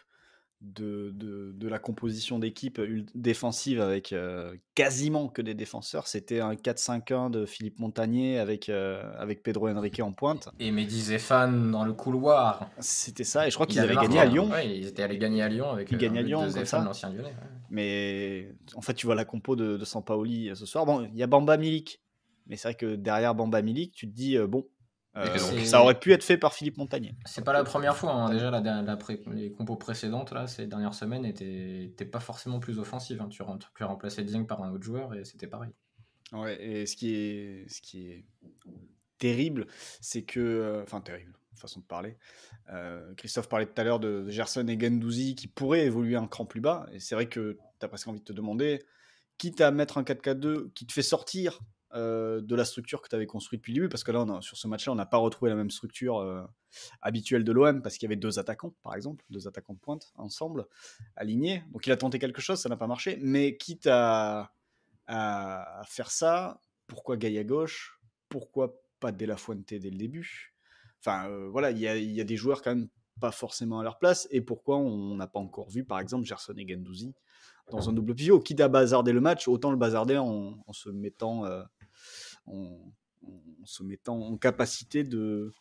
de, de, la composition d'équipe défensive avec euh, quasiment que des défenseurs. C'était un 4-5-1 de Philippe Montagnier avec, euh, avec Pedro Henrique en pointe. Et Mehdi Zéphane dans le couloir. C'était ça, et je crois qu'ils avaient gagné à Lyon. Hein. ils étaient allés gagner à Lyon avec ils euh, gagnaient à Lyon, l'ancien Lyonnais. Mais en fait, tu vois la compo de, de Sampaoli ce soir. Bon, il y a Bamba Milik, mais c'est vrai que derrière Bamba Milik, tu te dis, bon, euh, ça aurait pu être fait par Philippe Montagné C'est pas la première fois. Hein. Déjà, la, les compos précédentes, là, ces dernières semaines, n'étaient pas forcément plus offensives. Hein. Tu, peux remplacer Dzing par un autre joueur et c'était pareil. Ouais, et ce qui est, terrible, c'est que. Euh, enfin, terrible, façon de parler. Euh, Christophe parlait tout à l'heure de Gerson et Gendouzi qui pourraient évoluer un cran plus bas. Et c'est vrai que tu as presque envie de te demander, quitte à mettre un 4-4-2 qui te fait sortir euh, de la structure que tu avais construite depuis le début Parce que là, sur ce match-là, on n'a pas retrouvé la même structure euh, habituelle de l'OM parce qu'il y avait deux attaquants, par exemple, deux attaquants de pointe ensemble, alignés. Donc il a tenté quelque chose, ça n'a pas marché. Mais quitte à, faire ça, pourquoi à gauche Pourquoi pas De La Fuente dès le début Enfin, euh, voilà, il y, a, des joueurs quand même pas forcément à leur place. Et pourquoi on n'a pas encore vu, par exemple, Gerson et Gendouzi dans un double pivot Quitte à bazarder le match, autant le bazarder en se mettant en, se mettant en capacité de,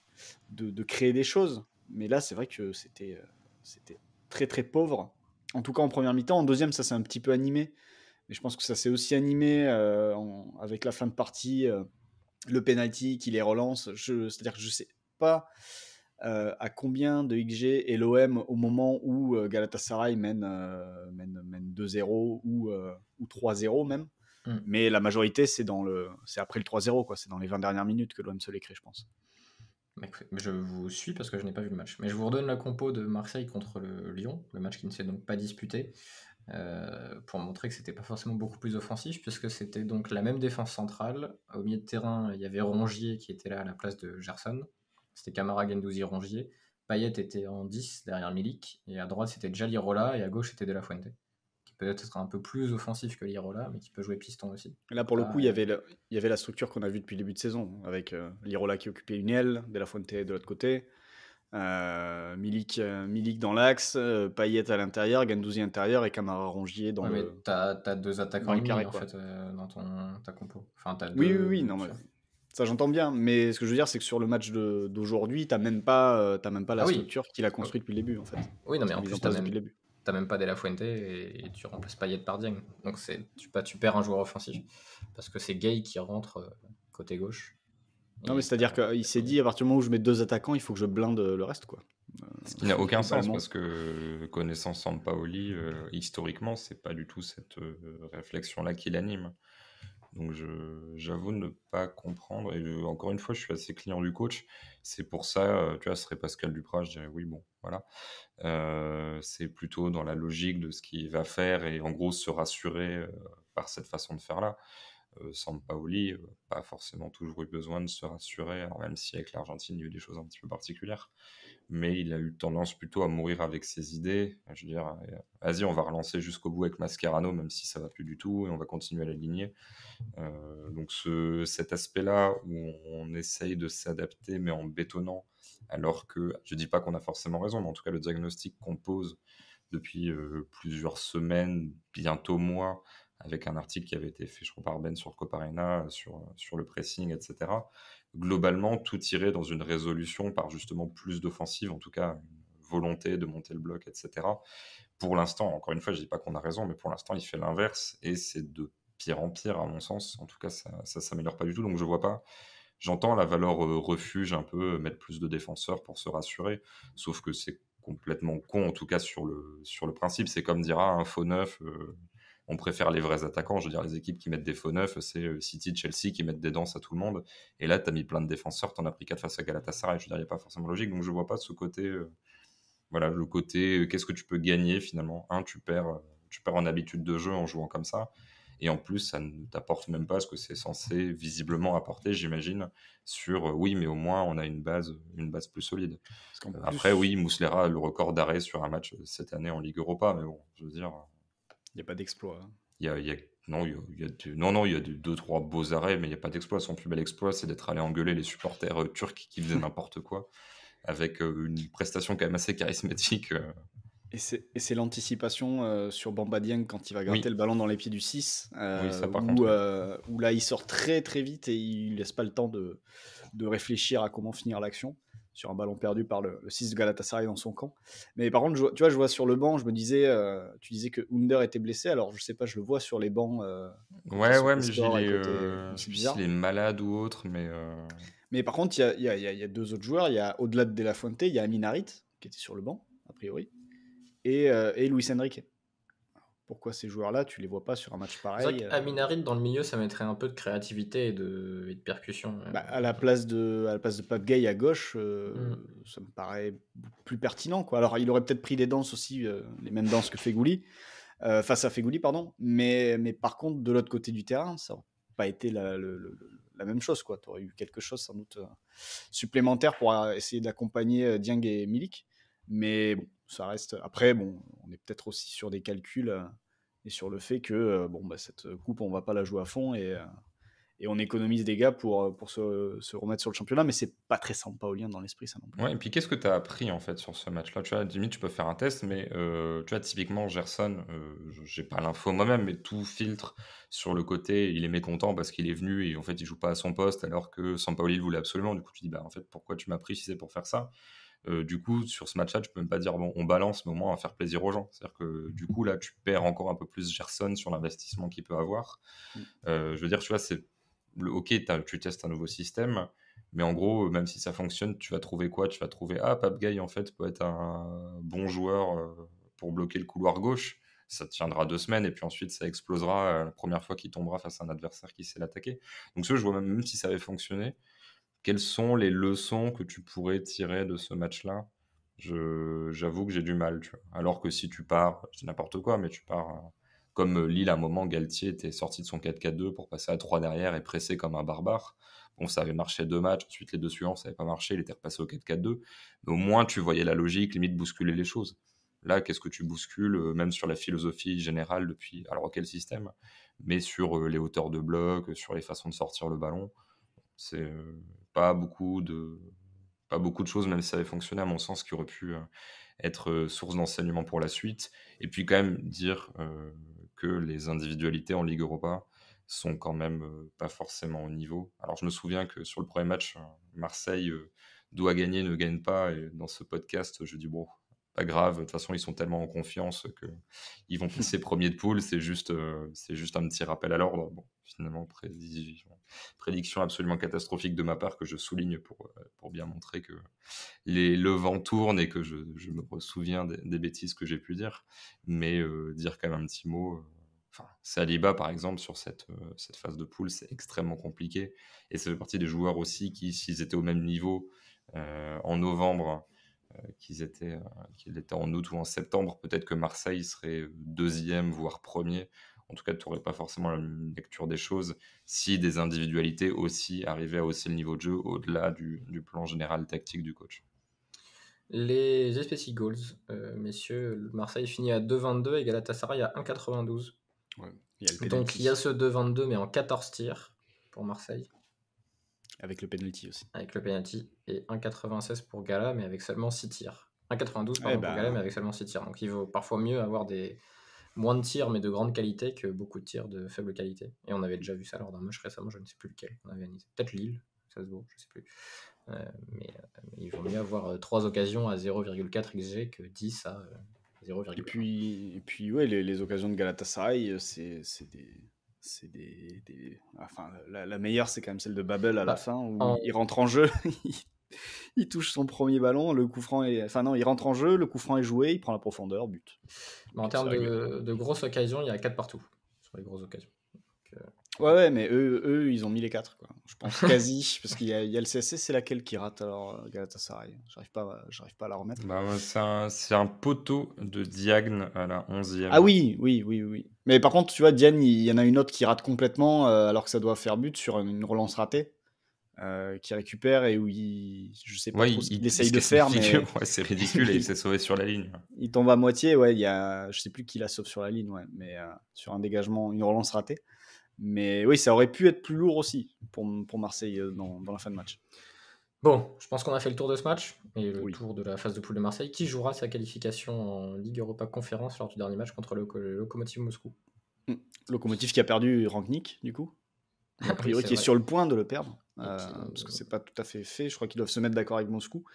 de, créer des choses. Mais là, c'est vrai que c'était euh, c'était très très pauvre. En tout cas, en première mi-temps. En deuxième, ça s'est un petit peu animé. Mais je pense que ça s'est aussi animé euh, avec la fin de partie, euh, le penalty qui les relance. C'est-à-dire que je sais pas à combien de XG et l'OM au moment où Galatasaray mène, mène, mène 2-0 ou, ou 3-0 même. Mm. Mais la majorité, c'est dans le, c'est après le 3-0, quoi. C'est dans les 20 dernières minutes que l'OM se l'écrit, je pense. Bah, je vous suis parce que je n'ai pas vu le match. Mais je vous redonne la compo de Marseille contre le Lyon, le match qui ne s'est donc pas disputé, euh, pour montrer que c'était pas forcément beaucoup plus offensif, puisque c'était donc la même défense centrale. Au milieu de terrain, il y avait Rongier qui était là à la place de Gerson. C'était Camara, Gendouzi, Rongier. Payet était en 10 derrière Milik. Et à droite, c'était Jalirola, Et à gauche, c'était De La Fuente peut être un peu plus offensif que Lirola, mais qui peut jouer piston aussi. Là, pour le ah, coup, il y, avait euh, il y avait la structure qu'on a vue depuis le début de saison, avec euh, Lirola qui occupait une aile, De La de l'autre côté, euh, Milik, Milik dans l'axe, Payet à l'intérieur, Gandouzi intérieur et Camara Rongier dans ouais, le. Mais t'as deux attaquants en fait, dans ton, ta compo. Enfin, oui, oui, oui, non, Ça, j'entends bien, mais ce que je veux dire, c'est que sur le match d'aujourd'hui, t'as même pas, même pas la ah structure qu'il a construite depuis le début, en fait. Oui, non, mais en plus, t'as même, t'as même pas De La Fuente et, tu remplaces Payet par Dieng. Donc c'est tu, bah, tu perds un joueur offensif parce que c'est Gay qui rentre euh, côté gauche. Non mais c'est-à-dire qu'il s'est dit à partir du moment où je mets deux attaquants, il faut que je blinde le reste quoi. Ce qui n'a aucun sens parce que connaissant Sampaoli, Paoli euh, historiquement, c'est pas du tout cette euh, réflexion là qui l'anime. Donc j'avoue ne pas comprendre. Et encore une fois, je suis assez client du coach. C'est pour ça, euh, tu vois, ce serait Pascal Duprat, je dirais oui, bon, voilà. Euh, c'est plutôt dans la logique de ce qu'il va faire et en gros se rassurer euh, par cette façon de faire là. sans Paoli n'a pas forcément toujours eu besoin de se rassurer, même si avec l'Argentine, il y a eu des choses un petit peu particulières mais il a eu tendance plutôt à mourir avec ses idées. Je veux dire, euh, vas-y, on va relancer jusqu'au bout avec Mascherano, même si ça va plus du tout, et on va continuer à l'aligner. Euh, donc ce, cet aspect-là où on essaye de s'adapter, mais en bétonnant, alors que je ne dis pas qu'on a forcément raison, mais en tout cas le diagnostic qu'on pose depuis euh, plusieurs semaines, bientôt mois, avec un article qui avait été fait, je crois, par Ben sur Coparena, sur, sur le pressing, etc globalement tout tirer dans une résolution par justement plus d'offensive, en tout cas volonté de monter le bloc, etc. Pour l'instant, encore une fois, je dis pas qu'on a raison, mais pour l'instant, il fait l'inverse et c'est de pire en pire à mon sens. En tout cas, ça, ne s'améliore pas du tout, donc je ne vois pas. J'entends la valeur euh, refuge un peu euh, mettre plus de défenseurs pour se rassurer, sauf que c'est complètement con, en tout cas sur le, sur le principe. C'est comme dira un faux neuf, euh, on préfère les vrais attaquants. Je veux dire, les équipes qui mettent des faux neufs, c'est euh, City, Chelsea qui mettent des danses à tout le monde. Et là, tu as mis plein de défenseurs, tu en as pris quatre face à Galatasaray. Je veux dire, il n'y a pas forcément logique. Donc, je ne vois pas ce côté. Euh, voilà, le côté euh, qu'est-ce que tu peux gagner finalement Un, tu perds, tu perds en habitude de jeu en jouant comme ça. Et en plus, ça ne t'apporte même pas ce que c'est censé visiblement apporter, j'imagine, sur oui, mais au moins on a une base, une base plus solide. Après, oui, Mousselera a le record d'arrêt sur un match cette année en Ligue Europa, mais bon, je veux dire, il n'y a pas d'exploit. Hein. Y a, y a, non, il y a, non, non, il y a deux, trois beaux arrêts, mais il n'y a pas d'exploit. Son plus bel exploit, c'est d'être allé engueuler les supporters euh, turcs qui faisaient n'importe quoi, [LAUGHS] avec euh, une prestation quand même assez charismatique. Euh. Et c'est l'anticipation sur Bambadien quand il va gratter le ballon dans les pieds du 6, où, là il sort très très vite et il laisse pas le temps de, de réfléchir à comment finir l'action sur un ballon perdu par le, 6 de Galatasaray dans son camp. Mais par contre, tu vois, je vois sur le banc, je me disais, euh, tu disais que Under était blessé, alors je sais pas, je le vois sur les bancs. Euh, ouais, ouais, mais je euh, est malade ou autre, mais. Mais par contre, il y, a, deux autres joueurs. Il y a au-delà de De La il y a Aminarit qui était sur le banc a priori, et, et Luis Enrique pourquoi ces joueurs-là, tu les vois pas sur un match pareil. Vrai euh, dans le milieu, ça mettrait un peu de créativité et de, percussion. Bah, à la place de, à la de Pape Gay à gauche, euh, mm. ça me paraît plus pertinent. Quoi. Alors, il aurait peut-être pris des danses aussi, euh, les mêmes danses que Fegouli, face à Fegouli, pardon. Mais, mais par contre, de l'autre côté du terrain, ça n'aurait pas été la, la même chose. Tu aurais eu quelque chose sans doute supplémentaire pour essayer d'accompagner Dieng et Milik. Mais bon, ça reste. Après, bon, on est peut-être aussi sur des calculs euh, et sur le fait que euh, bon, bah, cette coupe, on va pas la jouer à fond et, euh, et on économise des gars pour, pour se, remettre sur le championnat. Mais c'est pas très sampaolien dans l'esprit, ça non plus. Ouais, et puis qu'est-ce que tu as appris en fait sur ce match-là Tu vois, limite, tu peux faire un test, mais tu vois, typiquement, Gerson, j'ai pas l'info moi-même, mais tout filtre sur le côté, il est mécontent parce qu'il est venu et en fait, il joue pas à son poste alors que Sampaoli le voulait absolument. Du coup, tu dis, bah en fait, pourquoi tu m'as pris si c'est pour faire ça euh, du coup, sur ce match-là, tu peux même pas dire bon, on balance, mais au moins à faire plaisir aux gens. C'est-à-dire que mm. du coup, là, tu perds encore un peu plus Gerson sur l'investissement qu'il peut avoir. Mm. Euh, je veux dire, tu vois, c'est ok, tu testes un nouveau système, mais en gros, même si ça fonctionne, tu vas trouver quoi Tu vas trouver ah, Guy en fait peut être un bon joueur euh, pour bloquer le couloir gauche. Ça tiendra deux semaines et puis ensuite ça explosera la première fois qu'il tombera face à un adversaire qui sait l'attaquer. Donc, ce, je vois même, même si ça avait fonctionné, quelles sont les leçons que tu pourrais tirer de ce match-là J'avoue que j'ai du mal. Alors que si tu pars, c'est n'importe quoi, mais tu pars euh, comme euh, Lille à un moment, Galtier était sorti de son 4-4-2 pour passer à 3 derrière et pressé comme un barbare. Bon, ça avait marché deux matchs, ensuite les deux suivants, ça n'avait pas marché, il était repassé au 4-4-2. Mais au moins, tu voyais la logique, limite bousculer les choses. Là, qu'est-ce que tu bouscules, euh, même sur la philosophie générale depuis, alors quel système, mais sur les hauteurs de bloc, sur les façons de sortir le ballon. C'est euh, pas beaucoup de pas beaucoup de choses, même si ça avait fonctionné à mon sens, qui aurait pu euh, être euh, source d'enseignement pour la suite. Et puis quand même dire que les individualités en Ligue Europa sont quand même pas forcément au niveau. Alors je me souviens que sur le premier match, hein, Marseille doit gagner, ne gagne pas. Et dans ce podcast, je dis bon, pas grave. De toute façon, ils sont tellement en confiance que ils vont [LAUGHS] passer premiers de poule. C'est juste, c'est juste un petit rappel à l'ordre finalement prédiction, absolument catastrophique de ma part que je souligne pour, euh, pour bien montrer que les, le vent tourne et que je, je me souviens des, bêtises que j'ai pu dire. Mais euh, dire quand même un petit mot. Euh, Saliba, par exemple, sur cette, cette phase de poule, c'est extrêmement compliqué. Et ça fait partie des joueurs aussi qui, s'ils étaient au même niveau en novembre, qu'ils étaient, étaient en août ou en septembre, peut-être que Marseille serait deuxième, voire premier. En tout cas, tu n'aurais pas forcément la même lecture des choses si des individualités aussi arrivaient à hausser le niveau de jeu au-delà du, plan général tactique du coach. Les Specific Goals, euh, messieurs, Marseille finit à 2,22 et Galatasaray à 1,92. Ouais, Donc il y a ce 2,22 mais en 14 tirs pour Marseille. Avec le penalty aussi. Avec le penalty et 1,96 pour Gala mais avec seulement 6 tirs. 1,92 92 eh pour ben. Gala mais avec seulement 6 tirs. Donc il vaut parfois mieux avoir des, moins de tirs, mais de grande qualité, que beaucoup de tirs de faible qualité. Et on avait déjà vu ça lors d'un match récemment, je ne sais plus lequel. On avait peut-être Lille, ça se je ne sais plus. Euh, mais, euh, il vaut mieux avoir 3 euh, occasions à 0,4 XG que 10 à 0,4. Et puis, et puis ouais, les, les occasions de Galatasaray, c'est des c'est des, Enfin, la, meilleure, c'est quand même celle de Babel à la bah, fin, où il rentre en jeu, [LAUGHS] [LAUGHS] il touche son premier ballon, le coup franc est. Enfin, non, il rentre en jeu, le coup franc est joué, il prend la profondeur, but. Mais en termes de, grosses occasions, il y a 4 partout sur les grosses occasions. Euh, ouais, ouais, mais eux, eux, ils ont mis les 4, Je pense quasi, [LAUGHS] parce qu'il y, a le CSC, c'est laquelle qui rate alors euh, Galatasaray J'arrive pas, euh, j'arrive pas à la remettre. Bah, c'est un, poteau de Diagne à la 11e. Ah oui, oui, oui, oui. Mais par contre, tu vois, Diagne, il y en a une autre qui rate complètement, alors que ça doit faire but sur une relance ratée. Euh, qui récupère et où il, je sais pas, trop il, essaye de faire, mais [LAUGHS] c'est ridicule il s'est sauvé sur la ligne. Il tombe à moitié, ouais. Il y a, je sais plus qui la sauve sur la ligne, ouais, mais euh, sur un dégagement, une relance ratée. Mais oui, ça aurait pu être plus lourd aussi pour, pour Marseille euh, dans, dans la fin de match. Bon, je pense qu'on a fait le tour de ce match et le tour de la phase de poule de Marseille. Qui jouera sa qualification en Ligue Europa Conférence lors du dernier match contre le, Locomotive Moscou hmm. Locomotive qui a perdu Ranknik, du coup. A [LAUGHS] priori, qui est sur le point de le perdre. Euh, parce que euh, c'est pas tout à fait fait. Je crois qu'ils doivent se mettre d'accord avec Moscou,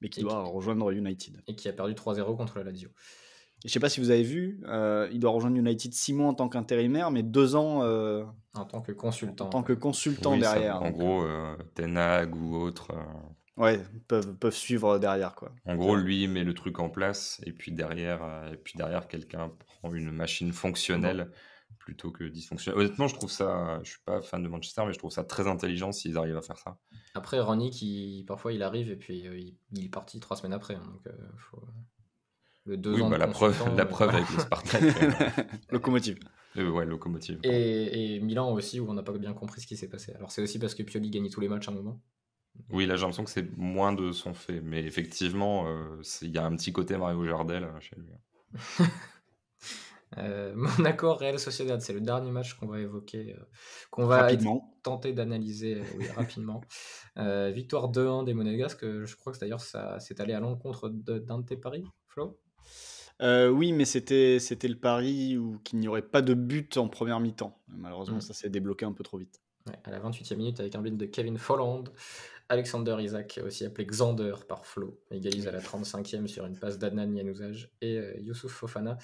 mais qui doit rejoindre United. Et qui a perdu 3-0 contre la Lazio. Je sais pas si vous avez vu, euh, il doit rejoindre United 6 mois en tant qu'intérimaire, mais 2 ans en tant que consultant. En tant que consultant derrière. en gros, euh, Tenag ou autre. Ouais, peuvent, peuvent suivre derrière quoi. En gros, lui met le truc en place et puis derrière, et puis derrière, quelqu'un prend une machine fonctionnelle plutôt que dysfonctionnel. Honnêtement, je trouve ça, je suis pas fan de Manchester, mais je trouve ça très intelligent s'ils arrivent à faire ça. Après, Ronny, qui parfois il arrive et puis euh, il, est parti trois semaines après. Hein, donc, euh, faut... oui, bah, la preuve, la euh, preuve avec le [LAUGHS] Spartak. [LAUGHS] locomotive. Oui, locomotive. Et, Milan aussi, où on n'a pas bien compris ce qui s'est passé. Alors, c'est aussi parce que Pioli gagne tous les matchs à un moment. Oui, là j'ai l'impression que c'est moins de son fait, mais effectivement, il y a un petit côté Mario Jardel chez lui. Hein. [LAUGHS] Euh, [LAUGHS] mon accord réel Sociedad, c'est le dernier match qu'on va évoquer, euh, qu'on va tenter d'analyser euh, rapidement. [LAUGHS] victoire 2-1 des Monégasques, je crois que d'ailleurs ça s'est allé à l'encontre d'un de tes paris, Flo oui, mais c'était le pari où qu'il n'y aurait pas de but en première mi-temps. Malheureusement, mm. ça s'est débloqué un peu trop vite. à la 28e minute, avec un but de Kevin Folland, Alexander Isaac, aussi appelé Xander par Flo, égalise à la 35e sur une passe d'Adnan Yanouzaj et Youssouf Fofana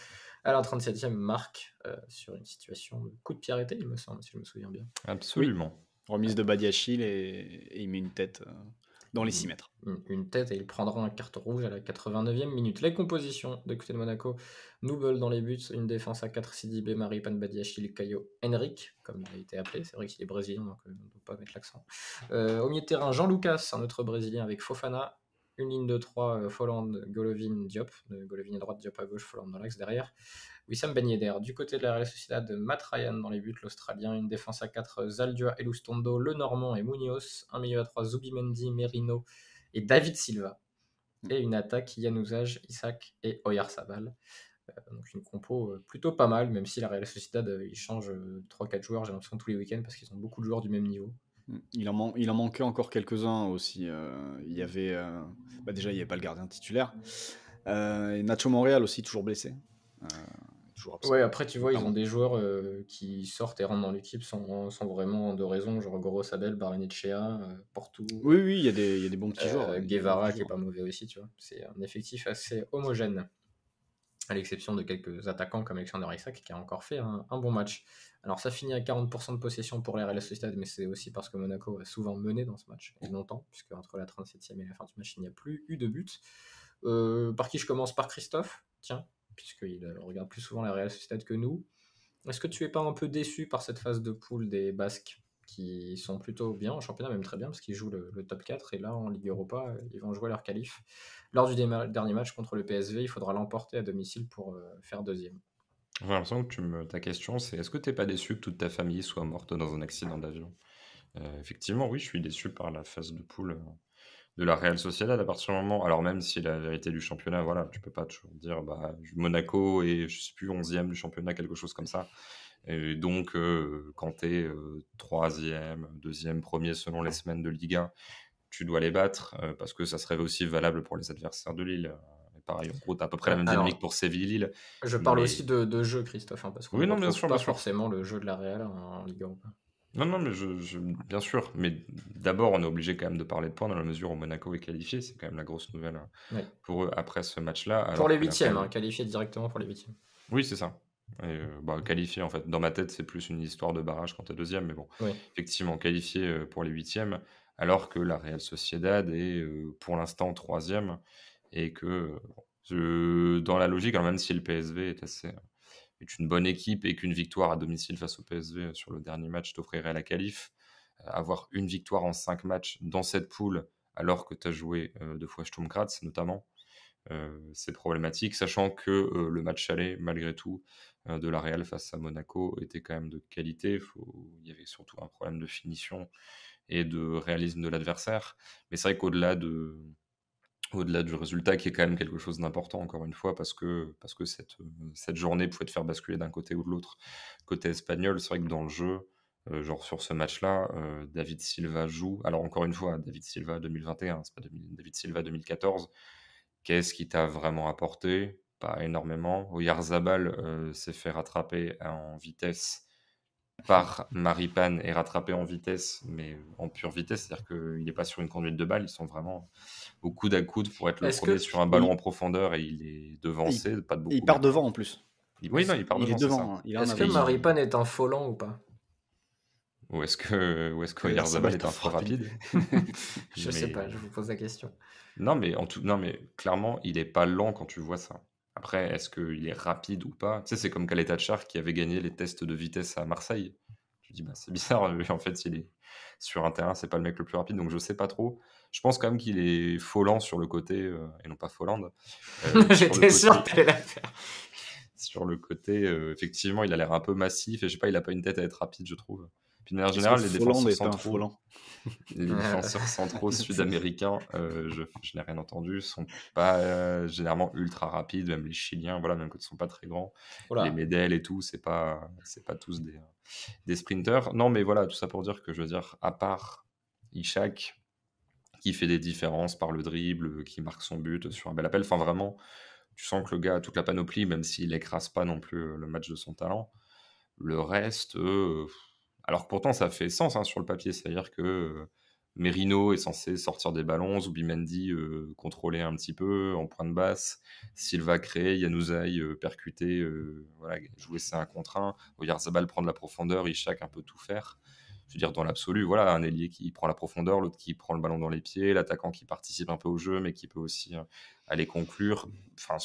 alors, la 37e marque euh, sur une situation de coup de pied arrêté, il me semble, si je me souviens bien. Absolument. Remise de Badiachil et, il met une tête euh, dans les 6 mmh. mètres. Mmh. Une, tête et il prendra un carte rouge à la 89e minute. Les compositions de côté de Monaco, Nouble dans les buts, une défense à 4 Marie Pan Badiachil, Caio Henrique, comme il a été appelé. C'est vrai qu'il est brésilien, donc euh, on ne peut pas mettre l'accent. au milieu de terrain, Jean Lucas, un autre brésilien avec Fofana, une ligne de 3, euh, Folland, Golovin, Diop, euh, Golovin à droite, Diop à gauche, Folland dans l'axe derrière. Wissam Ben Yedder, du côté de la Real Sociedad, Matt Ryan dans les buts, l'Australien, une défense à 4, euh, Zaldua, Elustondo, Le Normand et Munoz, un milieu à 3, Zubimendi, Merino et David Silva, mm. et une attaque, Yanouzaj, Isaac et Oyarzabal. Donc une compo plutôt pas mal, même si la Real Sociedad, ils changent 3-4 joueurs, j'ai l'impression, tous les week-ends, parce qu'ils ont beaucoup de joueurs du même niveau. Il en, manquait encore quelques-uns aussi. Euh, il y avait. Euh, bah, déjà, il n'y avait pas le gardien titulaire. Euh, et Nacho Montréal aussi, toujours blessé. après, tu vois, ils ont des joueurs qui sortent et rentrent dans l'équipe sans, vraiment de raison, genre Goros Abel, Barinichea, Porto, Oui, oui, il y, a des- bons petits joueurs. Hein, Guevara qui est pas mauvais aussi, tu vois. C'est un effectif assez homogène à l'exception de quelques attaquants comme Alexander Isaac qui a encore fait un, bon match. Alors ça finit à 40% de possession pour les Real Sociedad, mais c'est aussi parce que Monaco a souvent mené dans ce match, et longtemps, puisque entre la 37e et la fin du match, il n'y a plus eu de but. Euh, par qui je commence Par Christophe, tiens, puisqu'il euh, regarde plus souvent la Real Sociedad que nous. Est-ce que tu es pas un peu déçu par cette phase de poule des Basques qui sont plutôt bien en championnat, même très bien, parce qu'ils jouent le, top 4. Et là, en Ligue Europa, ils vont jouer leur qualif. Lors du dernier match contre le PSV, il faudra l'emporter à domicile pour euh, faire deuxième. J'ai l'impression que ta question, c'est est-ce que tu n'es pas déçu que toute ta famille soit morte dans un accident d'avion euh, Effectivement, oui, je suis déçu par la phase de poule euh, de la Real Sociedad à partir du moment. Alors, même si la vérité du championnat, voilà, tu peux pas toujours dire bah, Monaco et je sais plus 11e du championnat, quelque chose comme ça. Et donc, euh, quand tu es euh, troisième, deuxième, premier selon les semaines de Liga, 1, tu dois les battre euh, parce que ça serait aussi valable pour les adversaires de Lille. pareil, en gros, tu as à peu près la même dynamique pour Séville-Lille. Je parle aussi de, jeu, Christophe, hein, parce que oui, ne pas forcément le jeu de la Real en Ligue 1. Non, non, bien sûr. Mais d'abord, on est obligé quand même de parler de points dans la mesure où Monaco est qualifié. C'est quand même la grosse nouvelle hein, pour eux après ce match-là. Pour les huitièmes, hein, qualifié directement pour les huitièmes. Oui, c'est ça. Euh, bah, qualifié, en fait. Dans ma tête, c'est plus une histoire de barrage quand t'es deuxième, mais bon, effectivement, qualifié euh, pour les huitièmes, alors que la Real Sociedad est euh, pour l'instant troisième, et que dans la logique, même si le PSV est assez est une bonne équipe et qu'une victoire à domicile face au PSV sur le dernier match t'offrirait la qualif, avoir une victoire en cinq matchs dans cette poule, alors que tu as joué deux fois Sturmkratz notamment, c'est problématique, sachant que le match allait malgré tout, Hein, de la Real face à Monaco était quand même de qualité. Il y avait surtout un problème de finition et de réalisme de l'adversaire. Mais c'est vrai qu'au-delà de au-delà du résultat qui est quand même quelque chose d'important encore une fois parce que parce que cette cette journée pouvait te faire basculer d'un côté ou de l'autre côté espagnol c'est vrai que dans le jeu euh, genre sur ce match-là, euh, David Silva joue. Alors encore une fois, David Silva 2021, c'est pas David Silva 2014. Qu'est-ce qui t'a vraiment apporté pas énormément. Oyarzabal s'est euh, fait rattraper en vitesse par Maripane et rattrapé en vitesse, mais en pure vitesse, c'est-à-dire qu'il n'est pas sur une conduite de balle, ils sont vraiment au coude à coude pour être le premier sur un ballon en profondeur et il est devancé, il... Il part devant en plus. Oui, non, il part devant. Hein. Est-ce que Maripane est un lent ou pas Ou est-ce que, est-ce Oyarzabal euh, est un faux rapide [LAUGHS] Je ne sais pas, je vous pose la question. Non, mais en tout, non, mais clairement, il n'est pas lent quand tu vois ça. Après, est-ce qu'il est rapide ou pas Tu sais, c'est comme char qui avait gagné les tests de vitesse à Marseille. Je dis, bah, c'est bizarre, [LAUGHS] en fait, il est sur un terrain, c'est pas le mec le plus rapide, donc je sais pas trop. Je pense quand même qu'il est folant sur le côté, euh, et non pas folande. Euh, [LAUGHS] J'étais sûr que la faire. Sur le côté, euh, effectivement, il a l'air un peu massif, et je sais pas, il a pas une tête à être rapide, je trouve. Puis, de manière générale, les défenseurs centraux, [LAUGHS] [LAUGHS] sud-américains, euh, je, n'ai rien entendu, sont pas euh, généralement ultra rapides, même les Chiliens, voilà, même quand ils sont pas très grands, les Medel et tout, c'est pas, c'est pas tous des, des sprinters. Non, mais voilà, tout ça pour dire que je veux dire, à part Ishak, qui fait des différences par le dribble, qui marque son but sur un bel appel, enfin vraiment, tu sens que le gars a toute la panoplie, même s'il écrase pas non plus euh, le match de son talent. Le reste, alors pourtant, ça fait sens hein, sur le papier. C'est-à-dire que euh, Merino est censé sortir des ballons, Zubimendi Mendy, euh, contrôler un petit peu en point de basse, Silva créer, Yanouzaï euh, percuter, voilà, jouer c'est un contre un, Oyarzabal prendre la profondeur, Ishak un peu tout faire. Je veux dire, dans l'absolu, voilà, un ailier qui prend la profondeur, l'autre qui prend le ballon dans les pieds, l'attaquant qui participe un peu au jeu, mais qui peut aussi hein, aller conclure. Enfin,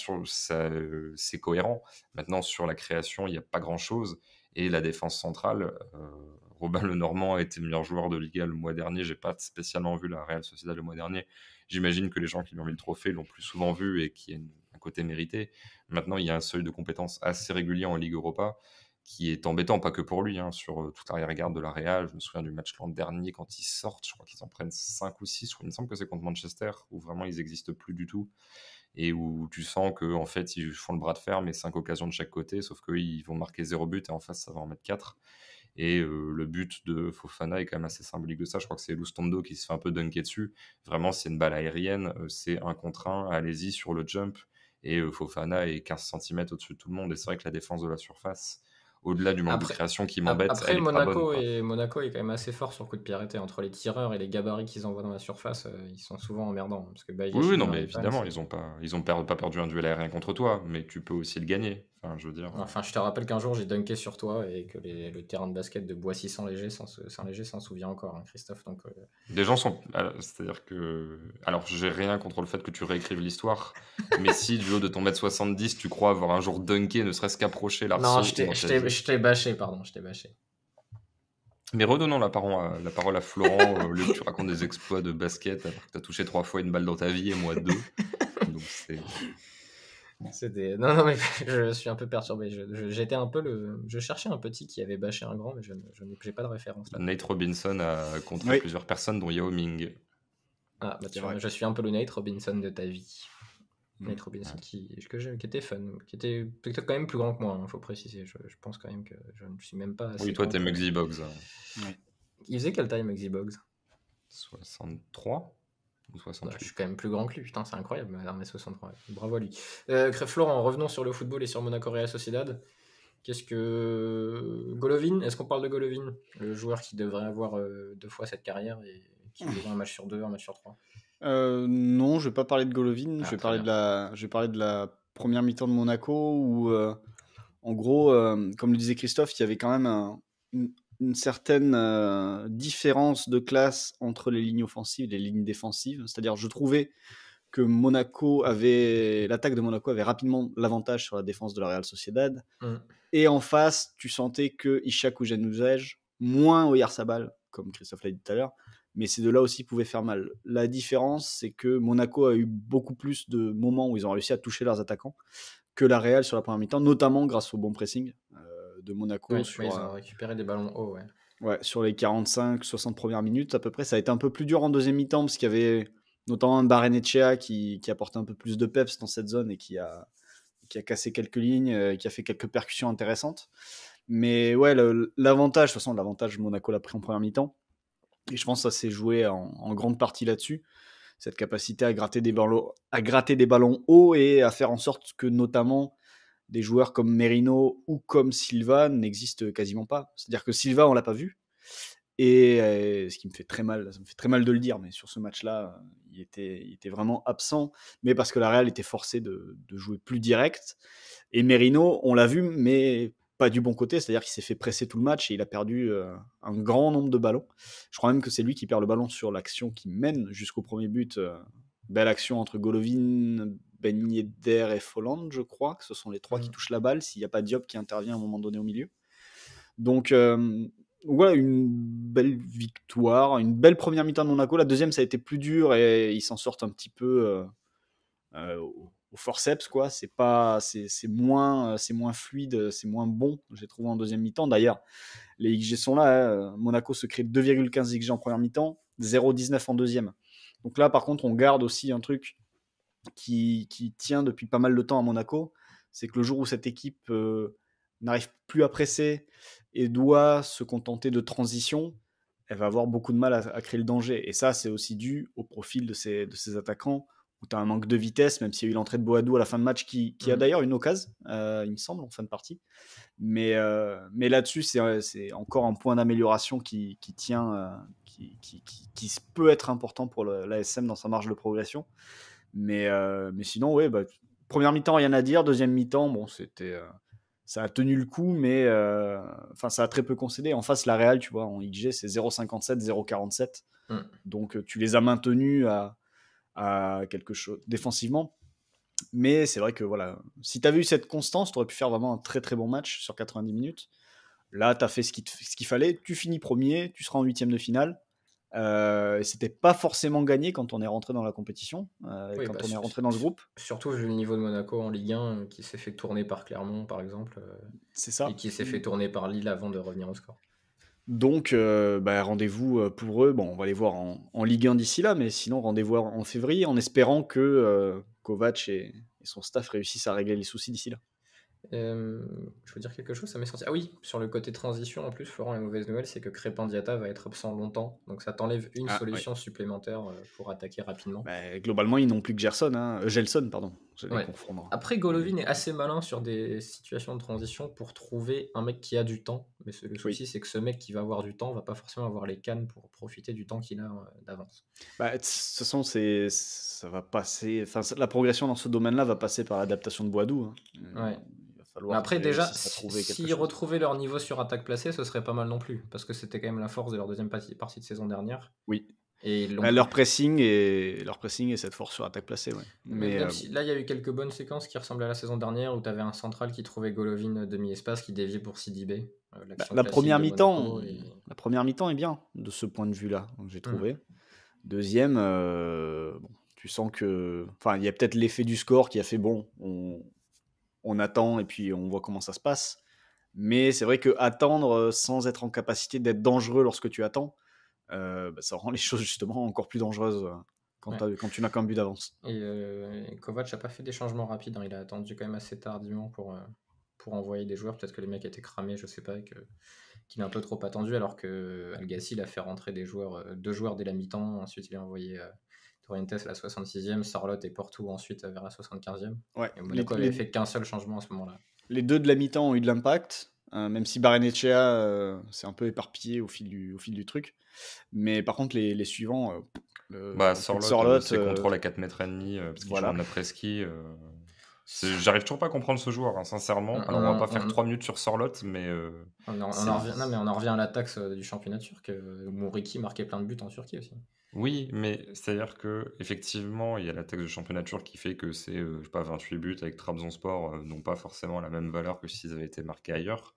c'est cohérent. Maintenant, sur la création, il n'y a pas grand-chose. Et la défense centrale, euh, Robin Lenormand a été meilleur joueur de Liga le mois dernier. J'ai pas spécialement vu la Real Sociedad le mois dernier. J'imagine que les gens qui lui ont mis le trophée l'ont plus souvent vu et qui a un côté mérité. Maintenant, il y a un seuil de compétence assez régulier en Ligue Europa qui est embêtant, pas que pour lui, hein, sur euh, toute l'arrière-garde de la Real. Je me souviens du match l'an dernier quand ils sortent, je crois qu'ils en prennent 5 ou 6, il me semble que c'est contre Manchester, où vraiment ils n'existent plus du tout et où tu sens que en fait ils font le bras de fer mais cinq occasions de chaque côté sauf qu'ils vont marquer zéro but et en face ça va en mettre 4 et euh, le but de Fofana est quand même assez symbolique de ça je crois que c'est Lustondo qui se fait un peu dunker dessus vraiment c'est une balle aérienne euh, c'est un contre un allez-y sur le jump et euh, Fofana est 15 cm au-dessus de tout le monde et c'est vrai que la défense de la surface au-delà du manque de création qui m'embête. Après, Monaco, et Monaco est quand même assez fort sur coup de pied Entre les tireurs et les gabarits qu'ils envoient dans la surface, euh, ils sont souvent emmerdants. oui, non, mais évidemment, ils n'ont pas, ils ont pas perdu un duel aérien contre toi, mais tu peux aussi le gagner. Enfin, je veux dire. Enfin, je te rappelle qu'un jour j'ai dunké sur toi et que le terrain de basket de Boissy sans léger s'en souvient encore, hein, Christophe. Donc, euh, Des Les gens sont. Euh, c'est-à-dire que. Alors, j'ai rien contre le fait que tu réécrives l'histoire, [LAUGHS] mais si du haut de ton mètre 70, tu crois avoir un jour dunké, ne serait-ce qu'approcher la Non, je t'ai bâché, pardon, je t'ai bâché. Mais redonnons la parole à, Florent, euh, au lieu que tu racontes des exploits de basket, alors tu as touché trois fois une balle dans ta vie et moi deux. [LAUGHS] Donc, c'est. Non, non, mais [LAUGHS] je suis un peu perturbé. Je, j'étais un peu le... Je cherchais un petit qui avait bâché un grand, mais je, je n'ai pas de référence. Là. Nate Robinson a contre plusieurs personnes, dont Yao Ming. Ah, bah tiens je suis un peu le Nate Robinson de ta vie. Hmm. Nate Robinson qui, que j'ai, qui était fun, qui était peut-être quand même plus grand que moi, il hein, faut préciser. Je, je, pense quand même que je ne suis même pas. oui, toi, t'es Muxybox Boggs. Il faisait quelle taille, Muxybox 63 bah, je suis quand même plus grand que lui, putain, c'est incroyable, l'armée 63. Bravo à lui. Euh, Florent, revenons sur le football et sur Monaco Real Sociedad. Qu'est-ce que. Golovin Est-ce qu'on parle de Golovin Le joueur qui devrait avoir euh, deux fois cette carrière et qui joue un match sur deux, un match sur trois euh, Non, je vais pas parler de Golovin. Ah, je, vais parler de la... de la première mi-temps de Monaco où, euh, en gros, comme le disait Christophe, il y avait quand même un, une certaine euh, différence de classe entre les lignes offensives et les lignes défensives. C'est-à-dire, je trouvais que Monaco avait l'attaque de Monaco avait rapidement l'avantage sur la défense de la Real Sociedad. Mmh. Et en face, tu sentais que Ishak ou Januzaj moins Oyarzabal, comme Christophe l'a dit tout à l'heure, mais ces deux-là aussi pouvaient faire mal. La différence, c'est que Monaco a eu beaucoup plus de moments où ils ont réussi à toucher leurs attaquants que la Real sur la première mi-temps, notamment grâce au bon pressing de Monaco. sur, euh, des ballons hauts, ouais. sur les 45-60 premières minutes à peu près. Ça a été un peu plus dur en deuxième mi-temps parce qu'il y avait notamment un qui, qui apportait un peu plus de peps dans cette zone et qui a, qui a cassé quelques lignes, euh, qui a fait quelques percussions intéressantes. Mais ouais, l'avantage, de toute façon, l'avantage, Monaco l'a pris en première mi-temps. Et je pense que ça s'est joué en, grande partie là-dessus. Cette capacité à gratter, des ballons, à gratter des ballons hauts et à faire en sorte que notamment des joueurs comme Merino ou comme Silva n'existent quasiment pas. C'est-à-dire que Silva, on l'a pas vu. Et euh, ce qui me fait très mal, ça me fait très mal de le dire, mais sur ce match-là, il était, vraiment absent, mais parce que la Real était forcée de, jouer plus direct. Et Merino, on l'a vu, mais pas du bon côté, c'est-à-dire qu'il s'est fait presser tout le match et il a perdu euh, un grand nombre de ballons. Je crois même que c'est lui qui perd le ballon sur l'action qui mène jusqu'au premier but. Euh, belle action entre Golovin, ben Yedder et Folland, je crois, que ce sont les trois qui mm. touchent la balle, s'il n'y a pas Diop qui intervient à un moment donné au milieu. Donc voilà, euh, une belle victoire, une belle première mi-temps de Monaco. La deuxième, ça a été plus dur et ils s'en sortent un petit peu euh, euh, au forceps, quoi. C'est pas, c'est moins, c'est moins fluide, c'est moins bon. J'ai trouvé en deuxième mi-temps. D'ailleurs, les XG sont là. Hein. Monaco se crée 2,15 XG en première mi-temps, 0,19 en deuxième. Donc là, par contre, on garde aussi un truc qui, tient depuis pas mal de temps à Monaco, c'est que le jour où cette équipe euh, n'arrive plus à presser et doit se contenter de transition, elle va avoir beaucoup de mal à, créer le danger. Et ça, c'est aussi dû au profil de ces, de attaquants, où tu as un manque de vitesse, même s'il y a eu l'entrée de Boadou à la fin de match, qui, qui a mmh. d'ailleurs une occasion, euh, il me semble, en fin de partie. Mais, euh, mais là-dessus, c'est encore un point d'amélioration qui, qui, tient, qui, qui, peut être important pour l'ASM dans sa marge de progression. Euh, mais, sinon, ouais, bah, première mi-temps, rien à dire. Deuxième mi-temps, bon, c'était. Euh, ça a tenu le coup, mais euh, enfin, ça a très peu concédé. En face, la Real, tu vois, en XG, c'est 0,57, 0,47. Mm. Donc, tu les as maintenus à, quelque chose défensivement. Mais c'est vrai que voilà, si tu avais eu cette constance, tu aurais pu faire vraiment un très très bon match sur 90 minutes. Là, tu as fait ce qu'il fallait, tu finis premier, tu seras en huitième de finale. Euh, c'était pas forcément gagné quand on est rentré dans la compétition, euh, quand bah, on est rentré dans ce groupe. Surtout vu le niveau de Monaco en Ligue 1, euh, qui s'est fait tourner par Clermont, par exemple. C'est ça. Et qui s'est fait tourner par Lille avant de revenir au score. Donc, bah, rendez-vous pour eux. Bon, on va les voir en, Ligue 1 d'ici là, mais sinon, rendez-vous en février, en espérant que Kovac et, son staff réussissent à régler les soucis d'ici là. Euh, je veux dire quelque chose, ça m'est Ah oui, sur le côté transition en plus, Florent, la mauvaise nouvelle, c'est que crépandiata va être absent longtemps. Donc ça t'enlève une ah, solution supplémentaire euh, pour attaquer rapidement. Bah, globalement, ils n'ont plus que Gerson, hein. Euh, Gelson, pardon. Après, Golovin est assez malin sur des situations de transition pour trouver un mec qui a du temps. Mais le souci, c'est que ce mec qui va avoir du temps va pas forcément avoir les cannes pour profiter du temps qu'il a d'avance. Bah, de toute façon, ça va passer. Enfin, la progression dans ce domaine-là va passer par l'adaptation de Boisdou. Hein. Ouais après, déjà, s'ils retrouvaient leur niveau sur attaque placée, ce serait pas mal non plus, parce que c'était quand même la force de leur deuxième partie, de saison dernière. Oui. Et bah, leur, pressing et, leur pressing et cette force sur attaque placée, ouais. Mais, euh, là, il y a eu quelques bonnes séquences qui ressemblaient à la saison dernière où tu avais un central qui trouvait Golovin euh, demi-espace qui déviait pour Sidibé. Euh, bah, la, première mi-temps, la première mi-temps est bien de ce point de vue-là, j'ai mm. trouvé. Deuxième, tu sens que. Enfin, il y a peut-être l'effet du score qui a fait bon, on attend et puis on voit comment ça se passe. Mais c'est vrai que attendre euh, sans être en capacité d'être dangereux lorsque tu attends, euh, bah, ça rend les [LAUGHS] choses justement encore plus dangereuses euh, quand, tu n'as qu'un but d'avance. Et, Kovac n'a pas fait des changements rapides, hein. il a attendu quand même assez tardivement pour, pour envoyer des joueurs. Peut-être que les mecs étaient cramés, je sais pas, que, qu'il a un peu trop attendu, alors que Algassi a fait rentrer des joueurs, deux joueurs dès la mi-temps, ensuite il a envoyé Torrentes à la 66e, Sarlotte et Porto ensuite vers la 75e. Ouais. Et Monaco fait qu'un seul changement à ce moment-là. Les deux de la mi-temps ont eu de l'impact, hein, même si Barenechea c'est euh, s'est un peu éparpillé au fil du, au fil du truc. Mais par contre, les, les suivants. Euh, bah, Sorlotte, euh, euh, à 4 mètres et demi, parce qu'il voilà. en après-ski. J'arrive toujours pas à comprendre ce joueur, hein, sincèrement. Mm, Alors, on, va mm, pas faire 3 mm. minutes sur Sorlotte, mais. On, en revient... mais on en revient à la taxe du championnat turc, où Mouriki marquait plein de buts en Turquie aussi. Oui, mais c'est-à-dire que effectivement, il y a la taxe de championnature qui fait que c'est euh, pas 28 buts avec Trabzonspor Sport euh, n'ont pas forcément la même valeur que s'ils avaient été marqués ailleurs.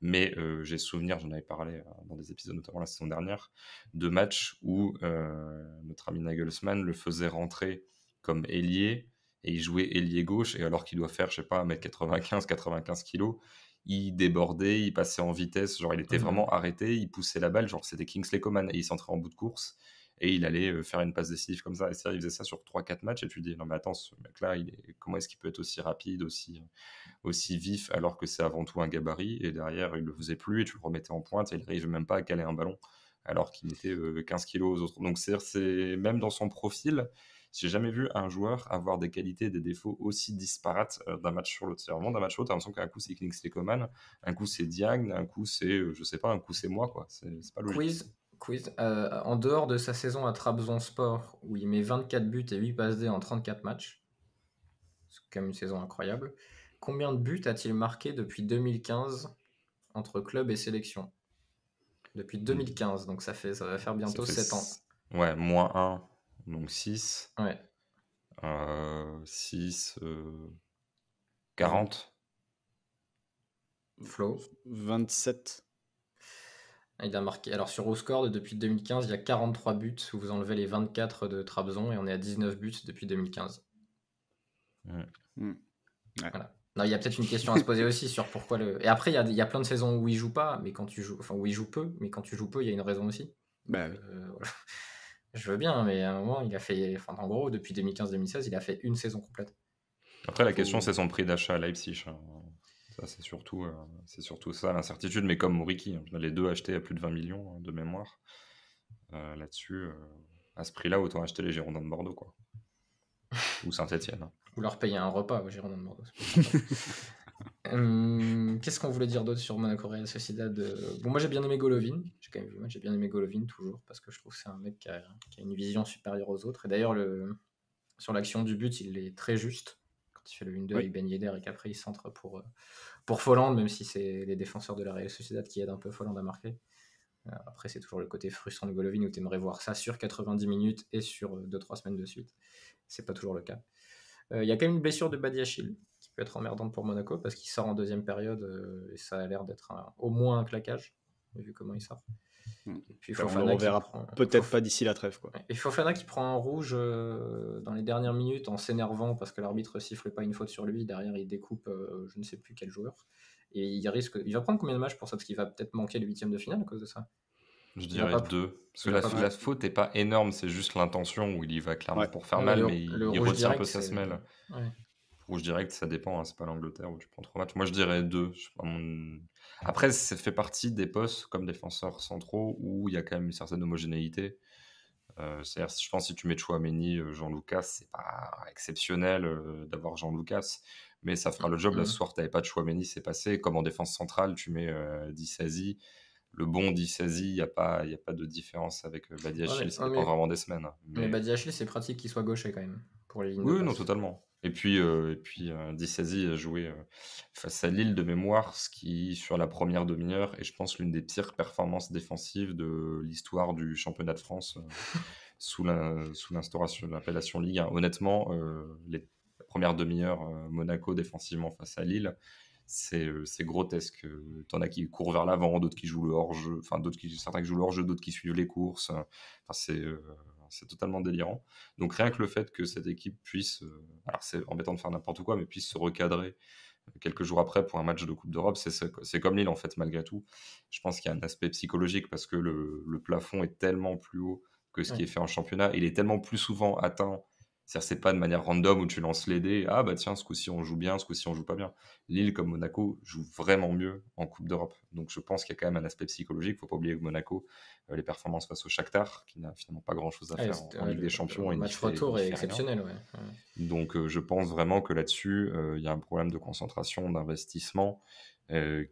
Mais euh, j'ai souvenir, j'en avais parlé dans des épisodes, notamment la saison dernière, de matchs où notre ami Nagelsmann le faisait rentrer comme ailier et il jouait ailier gauche et alors qu'il doit faire je sais pas 1m95, 95 kg, il débordait, il passait en vitesse, genre il était mmh. vraiment arrêté, il poussait la balle, genre c'était Kingsley Coman et il s'entrait en bout de course et il allait euh, faire une passe décisive comme ça. Et ça, il faisait ça sur 3-4 matchs et tu dis non mais attends, ce mec-là, comment est-ce qu'il peut être aussi rapide, aussi, euh, aussi vif alors que c'est avant tout un gabarit et derrière il le faisait plus et tu le remettais en pointe et il arrive même pas à caler un ballon alors qu'il était 15 euh, kilos aux autres. Donc c'est même dans son profil, j'ai jamais vu un joueur avoir des qualités et des défauts aussi disparates d'un match sur l'autre. C'est vraiment d'un match sur l'autre, t'as l'impression qu'un coup c'est Knicks Coman, un coup c'est Diagne, un coup c'est, je sais pas, un coup c'est moi, quoi. C'est pas logique quiz. Euh, en dehors de sa saison à Sport, où il met 24 buts et 8 passes D en 34 matchs, c'est quand même une saison incroyable, combien de buts a-t-il marqué depuis 2015 entre club et sélection Depuis 2015, donc ça, fait, ça va faire bientôt 7 ans. Ouais, moins 1, donc 6. Ouais. 6, euh, 40. Euh, Flo 27. Ah, il a marqué. Alors sur score depuis 2015, il y a 43 buts. Où vous enlevez les 24 de Trabzon et on est à 19 buts depuis 2015. Hmm. il y a peut-être une question à se poser aussi sur pourquoi le. Et après, il y a, il y plein de saisons où il joue pas, mais quand tu joues, enfin il joue peu, mais quand tu joues peu, il y a une raison aussi. Bah euh, Je veux bien, mais à un moment, il a fait, en gros, depuis 2015-2016, il a fait une saison complète. Après, la question, c'est son prix d'achat à Leipzig. Hein. Bah, c'est surtout, euh, surtout ça l'incertitude, mais comme Moriki, hein, les deux achetés à plus de 20 millions hein, de mémoire. Euh, là-dessus, euh, à ce prix-là, autant acheter les Girondins de Bordeaux, quoi. [LAUGHS] Ou Saint-Etienne. Hein. Ou leur payer un repas aux Girondins de Bordeaux. [LAUGHS] Hum, qu'est-ce qu'on voulait dire d'autre sur Monaco Real Sociedad Bon, moi j'ai bien aimé Golovin, j'ai j'ai bien aimé Golovin toujours, parce que je trouve que c'est un mec qui a, une vision supérieure aux autres. Et d'ailleurs, le... sur l'action du but, il est très juste. Quand il fait le 1-2 avec Ben Yedder et qu'après il centre pour, pour Folland, même si c'est les défenseurs de la Real Sociedad qui aident un peu Folland à marquer. Euh, après, c'est toujours le côté frustrant de Golovin où tu aimerais voir ça sur 90 minutes et sur 2-3 euh, semaines de suite. C'est pas toujours le cas. Euh, il y a quand même une blessure de Badiachil qui peut être emmerdante pour Monaco parce qu'il sort en deuxième période et ça a l'air d'être au moins un claquage, vu comment il sort. Et hmm. bah, on verra euh, peut-être pas d'ici la trêve. Quoi. Et Fofana qui prend un rouge euh, dans les dernières minutes en s'énervant parce que l'arbitre siffle pas une faute sur lui. Derrière, il découpe euh, je ne sais plus quel joueur. Et il risque. Il va prendre combien de matchs pour ça Parce qu'il va peut-être manquer le huitième de finale à cause de ça. Je dirais deux. Parce que la, faute n'est pas énorme, c'est juste l'intention où il y va clairement pour faire mal, mais il, retient un peu sa semelle. Ouais dirais direct, ça dépend, hein, c'est pas l'Angleterre où tu prends trois matchs. Moi, je dirais deux. Après, ça fait partie des postes comme défenseurs centraux où il y a quand même une certaine homogénéité. Euh, c'est-à-dire, je pense si tu mets Chouameni, euh, Jean-Lucas, c'est pas exceptionnel euh, d'avoir Jean-Lucas, mais ça fera le job. la mmh. soirée ce soir, pas de Chouameni, c'est passé. Comme en défense centrale, tu mets euh, Le bon Dissasi, il n'y a, pas, y a pas de différence avec Badiachil, ça dépend vraiment des semaines. Hein. Mais, mais Badiachil, c'est pratique qu'il soit gaucher quand même. Pour les lignes oui, non, totalement. Et puis, euh, et puis Dissasi a joué euh, face à Lille de mémoire, ce qui, sur la première demi-heure, est, je pense, l'une des pires performances défensives de l'histoire du championnat de France euh, sous l'instauration de l'appellation Ligue Honnêtement, les premières demi-heures Monaco défensivement face à Lille, c'est grotesque. T'en as qui courent vers l'avant, d'autres qui jouent le hors-jeu, enfin, qui, certains qui jouent le hors-jeu, d'autres qui suivent les courses. Enfin, c'est c'est totalement délirant. Donc rien que le fait que cette équipe puisse, euh, alors c'est embêtant de faire n'importe quoi, mais puisse se recadrer euh, quelques jours après pour un match de Coupe d'Europe, c'est comme Lille en fait malgré tout. Je pense qu'il y a un aspect psychologique parce que le, plafond est tellement plus haut que ce qui est fait en championnat. Il est tellement plus souvent atteint c'est-à-dire, c'est pas de manière random où tu lances les dés. Ah, bah tiens, ce coup-ci, on joue bien, ce coup-ci, on joue pas bien. Lille, comme Monaco, joue vraiment mieux en Coupe d'Europe. Donc, je pense qu'il y a quand même un aspect psychologique. Faut pas oublier que Monaco, euh, les performances face au Shakhtar, qui n'a finalement pas grand-chose à ah, faire en, Ligue des Champions. Le, match retour est exceptionnel, ouais. Donc, euh, je pense vraiment que là-dessus, euh, il y a un problème de concentration, d'investissement.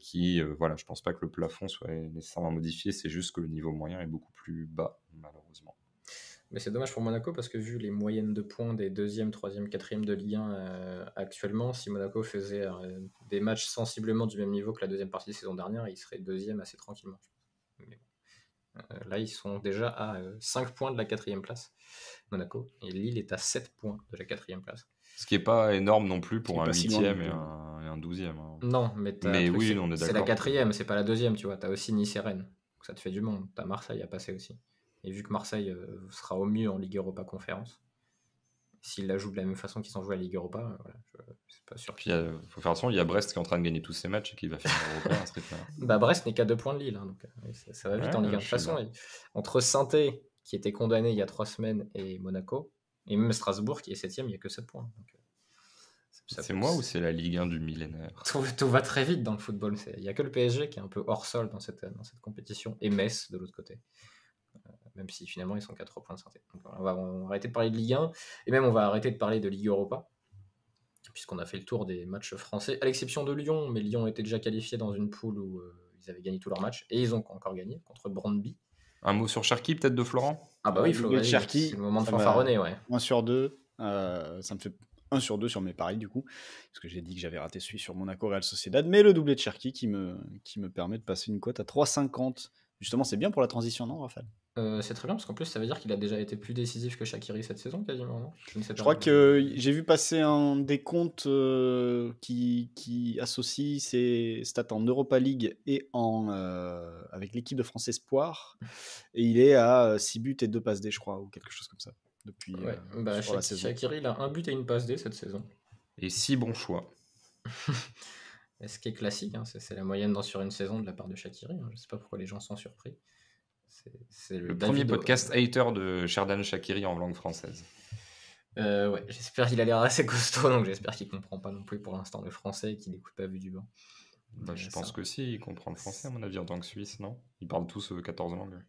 qui, voilà, je pense pas que le plafond soit nécessairement modifié, c'est juste que le niveau moyen est beaucoup plus bas, malheureusement. Mais c'est dommage pour Monaco parce que vu les moyennes de points des deuxième, troisième, quatrième de Ligue 1 euh, actuellement, si Monaco faisait euh, des matchs sensiblement du même niveau que la deuxième partie de saison dernière, il serait deuxième assez tranquillement. Euh, là, ils sont déjà à 5 points de la quatrième place, Monaco, et Lille est à 7 points de la quatrième place. Ce qui n'est pas énorme non plus pour un 8e et, un, 12e. Hein. Non, mais, oui, c'est, la quatrième, c'est pas la deuxième, tu vois. Tu as aussi Nice et Rennes, ça te fait du monde. as Marseille à passer aussi. Et vu que Marseille euh, sera au mieux en Ligue Europa Conférence, s'il la joue de la même façon qu'ils s'en joue à Ligue Europa, c'est euh, pas sûr. il faut faire attention, il y a Brest qui est en train de gagner tous ses matchs et qui va finir Europa à [LAUGHS] Bah, Brest n'est qu'à deux points de Lille, hein, donc euh, ça, va vite en Ligue 1. De toute façon, entre saint qui était condamné il y a trois semaines, et Monaco, et même Strasbourg, qui est septième, il n'y a que sept points. c'est moi ou c'est la Ligue 1 du millénaire tout, va très vite dans le football. Il n'y a que le PSG qui est un peu hors sol dans cette, dans cette compétition, et Metz de l'autre côté même si finalement ils sont qu'à points de santé. on va, arrêter de parler de Ligue 1, et même on va arrêter de parler de Ligue Europa, puisqu'on a fait le tour des matchs français, à l'exception de Lyon, mais Lyon était déjà qualifié dans une poule où euh, ils avaient gagné tous leurs matchs, et ils ont encore gagné contre Brandby. Un mot sur Cherki, peut-être de Florent Ah bah oui, Florent, c'est le moment de fanfaronner, ouais. 1 sur 2, euh, ça me fait 1 sur 2 sur mes paris du coup, parce que j'ai dit que j'avais raté celui sur Monaco Real Sociedad, mais le doublé de Cherki qui me, qui me permet de passer une cote à 3,50. Justement, c'est bien pour la transition, non, Raphaël euh, c'est très bien parce qu'en plus ça veut dire qu'il a déjà été plus décisif que Shakiri cette saison quasiment, Je crois que euh, j'ai vu passer un décompte euh, qui, associe ses stats en Europa League et en, avec l'équipe de France Espoir. Et il est à 6 buts et 2 passes D, je crois, ou quelque chose comme ça. Depuis bah, Shakiri, il a un but et une passe D cette saison. Et 6 bons choix. [LAUGHS] Ce qui est classique, hein, c'est la moyenne dans, sur une saison de la part de Shakiri. Hein. Je ne sais pas pourquoi les gens sont surpris. C'est le, premier podcast hater de Sherdan Shakiri en langue française. Euh, ouais, j'espère qu'il a l'air assez costaud, donc j'espère qu'il comprend pas non plus pour l'instant le français et qu'il n'écoute pas vu du bas je euh, pense que si, il comprend le français à mon avis en tant que Suisse, non Ils parlent tous 14 euh, langues.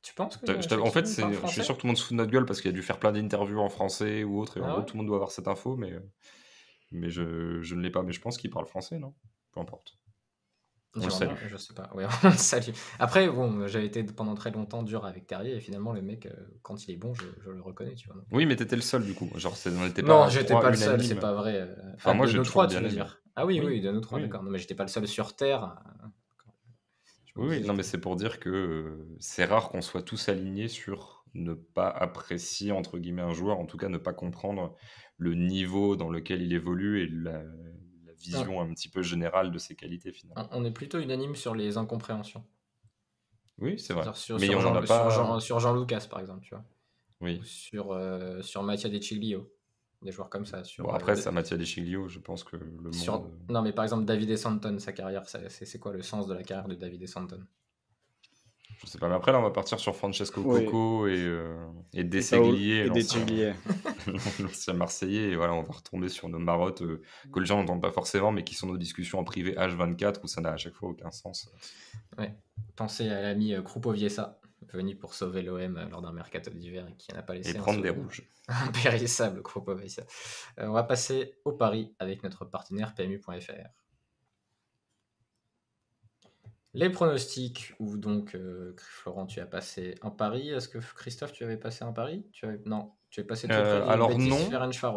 Tu penses que En fait, je suis sûr que tout le monde se fout de notre gueule parce qu'il a dû faire plein d'interviews en français ou autre, et en ah gros, tout le monde doit avoir cette info, mais, mais je, je ne l'ai pas. Mais je pense qu'il parle français, non Peu importe. On salue. Je sais pas. [LAUGHS] Après, bon, j'avais été pendant très longtemps dur avec Terrier et finalement, le mec, euh, quand il est bon, je, le reconnais. Tu vois. Oui, euh, mais t'étais le seul du coup. Genre, non, j'étais pas le seul, c'est pas vrai. Euh, enfin, moi, j'ai trois, tu veux dire. Ah oui, oui, de nous trois, d'accord. Non, mais j'étais pas le seul sur Terre. Oui, non, mais c'est pour dire que c'est rare qu'on soit tous alignés sur ne pas apprécier, entre guillemets, un joueur, en tout cas ne pas comprendre le niveau dans lequel il évolue et la, vision un petit peu générale de ses qualités finalement. On est plutôt unanime sur les incompréhensions. Oui, c'est vrai. Sur, mais sur, Jean, pas... sur, Jean, Lucas, par exemple, tu vois. Oui. sur, Mathia euh, sur Mattia De Ciglio, des joueurs comme ça. Sur, bon, euh, après, ça, Mattia De je pense que le monde... Euh, non, mais par exemple, David Santon, sa carrière, c'est quoi le sens de la carrière de David Santon je sais pas, mais après là on va partir sur Francesco Coco et, euh, et [LAUGHS] l'ancien Marseillais. Et voilà, on va retomber sur nos marottes euh, que les gens n'entendent pas forcément, mais qui sont nos discussions en privé H24 où ça n'a à chaque fois aucun sens. Ouais. Pensez à l'ami euh, Krupoviesa, venu pour sauver l'OM euh, lors d'un mercato d'hiver et qui n'a pas laissé. Et prendre des rouges. [LAUGHS] Impérissable, Krupoviesa. on va passer au Paris avec notre partenaire PMU.fr. Les pronostics, où donc euh, Florent, tu as passé un paris Est-ce que Christophe, tu avais passé un paris tu Non, tu avais passé tout euh, Alors non.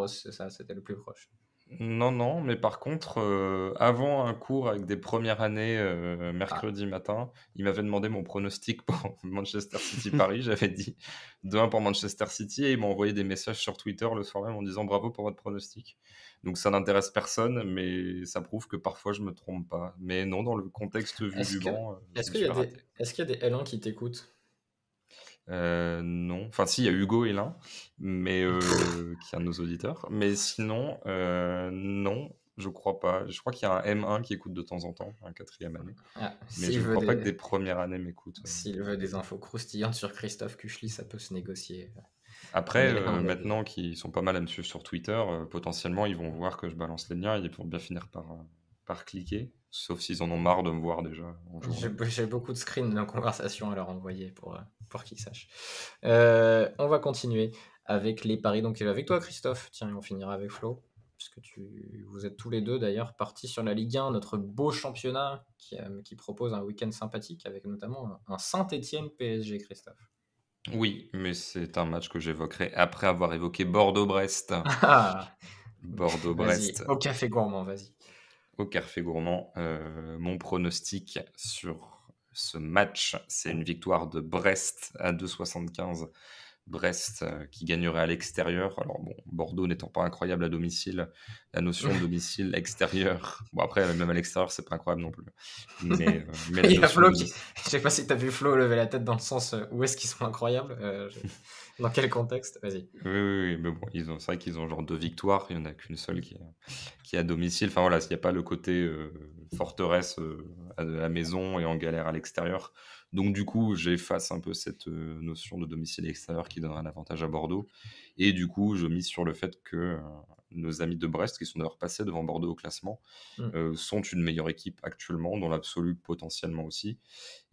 c'est ça, c'était le plus proche. Non, non, mais par contre, euh, avant un cours avec des premières années, euh, mercredi ah. matin, il m'avait demandé mon pronostic [LAUGHS] pour Manchester City-Paris. [LAUGHS] J'avais dit 2-1 pour Manchester City et il m'a envoyé des messages sur Twitter le soir même en disant bravo pour votre pronostic. Donc ça n'intéresse personne, mais ça prouve que parfois je me trompe pas. Mais non, dans le contexte vu du Est-ce qu'il y, est y, a des L1 qui t'écoutent euh, non, enfin si, il y a Hugo et l mais euh, qui est un de nos auditeurs. Mais sinon, euh, non, je crois pas. Je crois qu'il y a un M1 qui écoute de temps en temps, un quatrième année. Ah, mais je ne crois pas que des premières années m'écoutent. S'il veut des infos croustillantes sur Christophe Kuchli, ça peut se négocier. Après, euh, maintenant qu'ils sont pas mal à me suivre sur Twitter, euh, potentiellement, ils vont voir que je balance les liens et ils vont bien finir par, euh, par cliquer. Sauf s'ils en ont marre de me voir déjà. J'ai beaucoup de screens de conversation à leur envoyer pour, pour qu'ils sachent. on va continuer avec les paris. Donc, avec toi, Christophe. Tiens, on finira avec Flo. Puisque tu, vous êtes tous les deux d'ailleurs partis sur la Ligue 1, notre beau championnat qui, qui propose un week-end sympathique avec notamment un Saint-Etienne PSG, Christophe. Oui, mais c'est un match que j'évoquerai après avoir évoqué Bordeaux-Brest. [LAUGHS] Ah. Bordeaux-Brest. Au café gourmand, vas-y. Au café gourmand, euh, mon pronostic sur ce match, c'est une victoire de Brest à 2,75 Brest euh, qui gagnerait à l'extérieur. Alors bon, Bordeaux n'étant pas incroyable à domicile, la notion de [LAUGHS] domicile extérieur. Bon après même à l'extérieur c'est pas incroyable non plus. Mais, euh, [LAUGHS] il y je sais pas si t'as vu Flo lever la tête dans le sens euh, où est-ce qu'ils sont incroyables, [LAUGHS] dans quel contexte, vas-y. Oui, oui, mais bon ils ont c'est vrai qu'ils ont genre deux victoires, il y en a qu'une seule qui est qui à domicile. Enfin voilà, s'il n'y a pas le côté forteresse à la maison et en galère à l'extérieur. Donc du coup, j'efface un peu cette euh, notion de domicile extérieur qui donnerait un avantage à Bordeaux. Et du coup, je mise sur le fait que euh, nos amis de Brest, qui sont d'ailleurs passés devant Bordeaux au classement, mmh. euh, sont une meilleure équipe actuellement, dans l'absolu potentiellement aussi,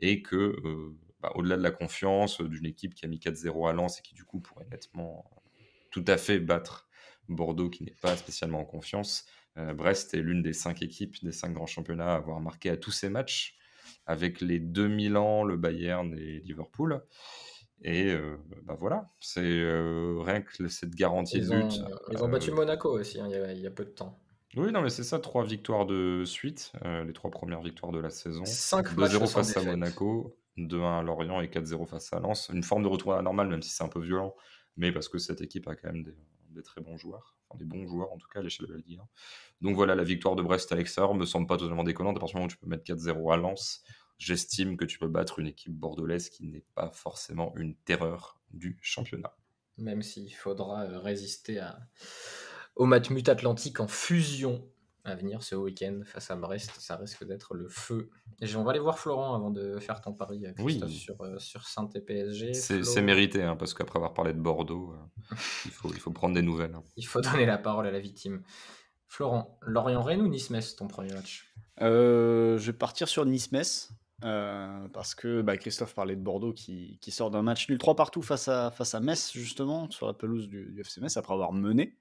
et que bah, au-delà de la confiance d'une équipe qui a mis 4-0 à Lens et qui du coup pourrait nettement tout à fait battre Bordeaux, qui n'est pas spécialement en confiance, Brest est l'une des cinq équipes des cinq grands championnats à avoir marqué à tous ses matchs avec les 2000 ans, le Bayern et Liverpool. Et euh, bah voilà, c'est euh, rien que cette garantie ils de ont, ils ont battu euh, Monaco aussi, hein, il, y a, peu de temps. Oui, non, mais c'est ça, trois victoires de suite, les trois premières victoires de la saison. 2-0 face à Monaco, 2-1 à Lorient et 4-0 face à Lens. Une forme de retour à la normale, même si c'est un peu violent, mais parce que cette équipe a quand même des, des très bons joueurs, enfin des bons joueurs en tout cas à l'échelle de la Ligue Donc voilà, la victoire de Brest à me semble pas totalement déconnante. À partir du moment où tu peux mettre 4-0 à Lens, j'estime que tu peux battre une équipe bordelaise qui n'est pas forcément une terreur du championnat. Même s'il faudra euh, résister à... au Matmut Atlantique en fusion à venir ce week-end face à Brest. Ça risque d'être le feu. Et on va aller voir Florent avant de faire ton pari euh, sur, euh, sur saint PSG. C'est mérité, hein, parce qu'après avoir parlé de Bordeaux, euh, il, faut, prendre des nouvelles. Hein. Il faut donner la parole à la victime. Florent, Lorient-Rennes ou nice ton premier match Je vais partir sur Nice-Metz. Euh, parce que bah, Christophe parlait de Bordeaux qui, sort d'un match nul 3 partout face à, face à Metz, justement, sur la pelouse du, du FC Metz, après avoir mené.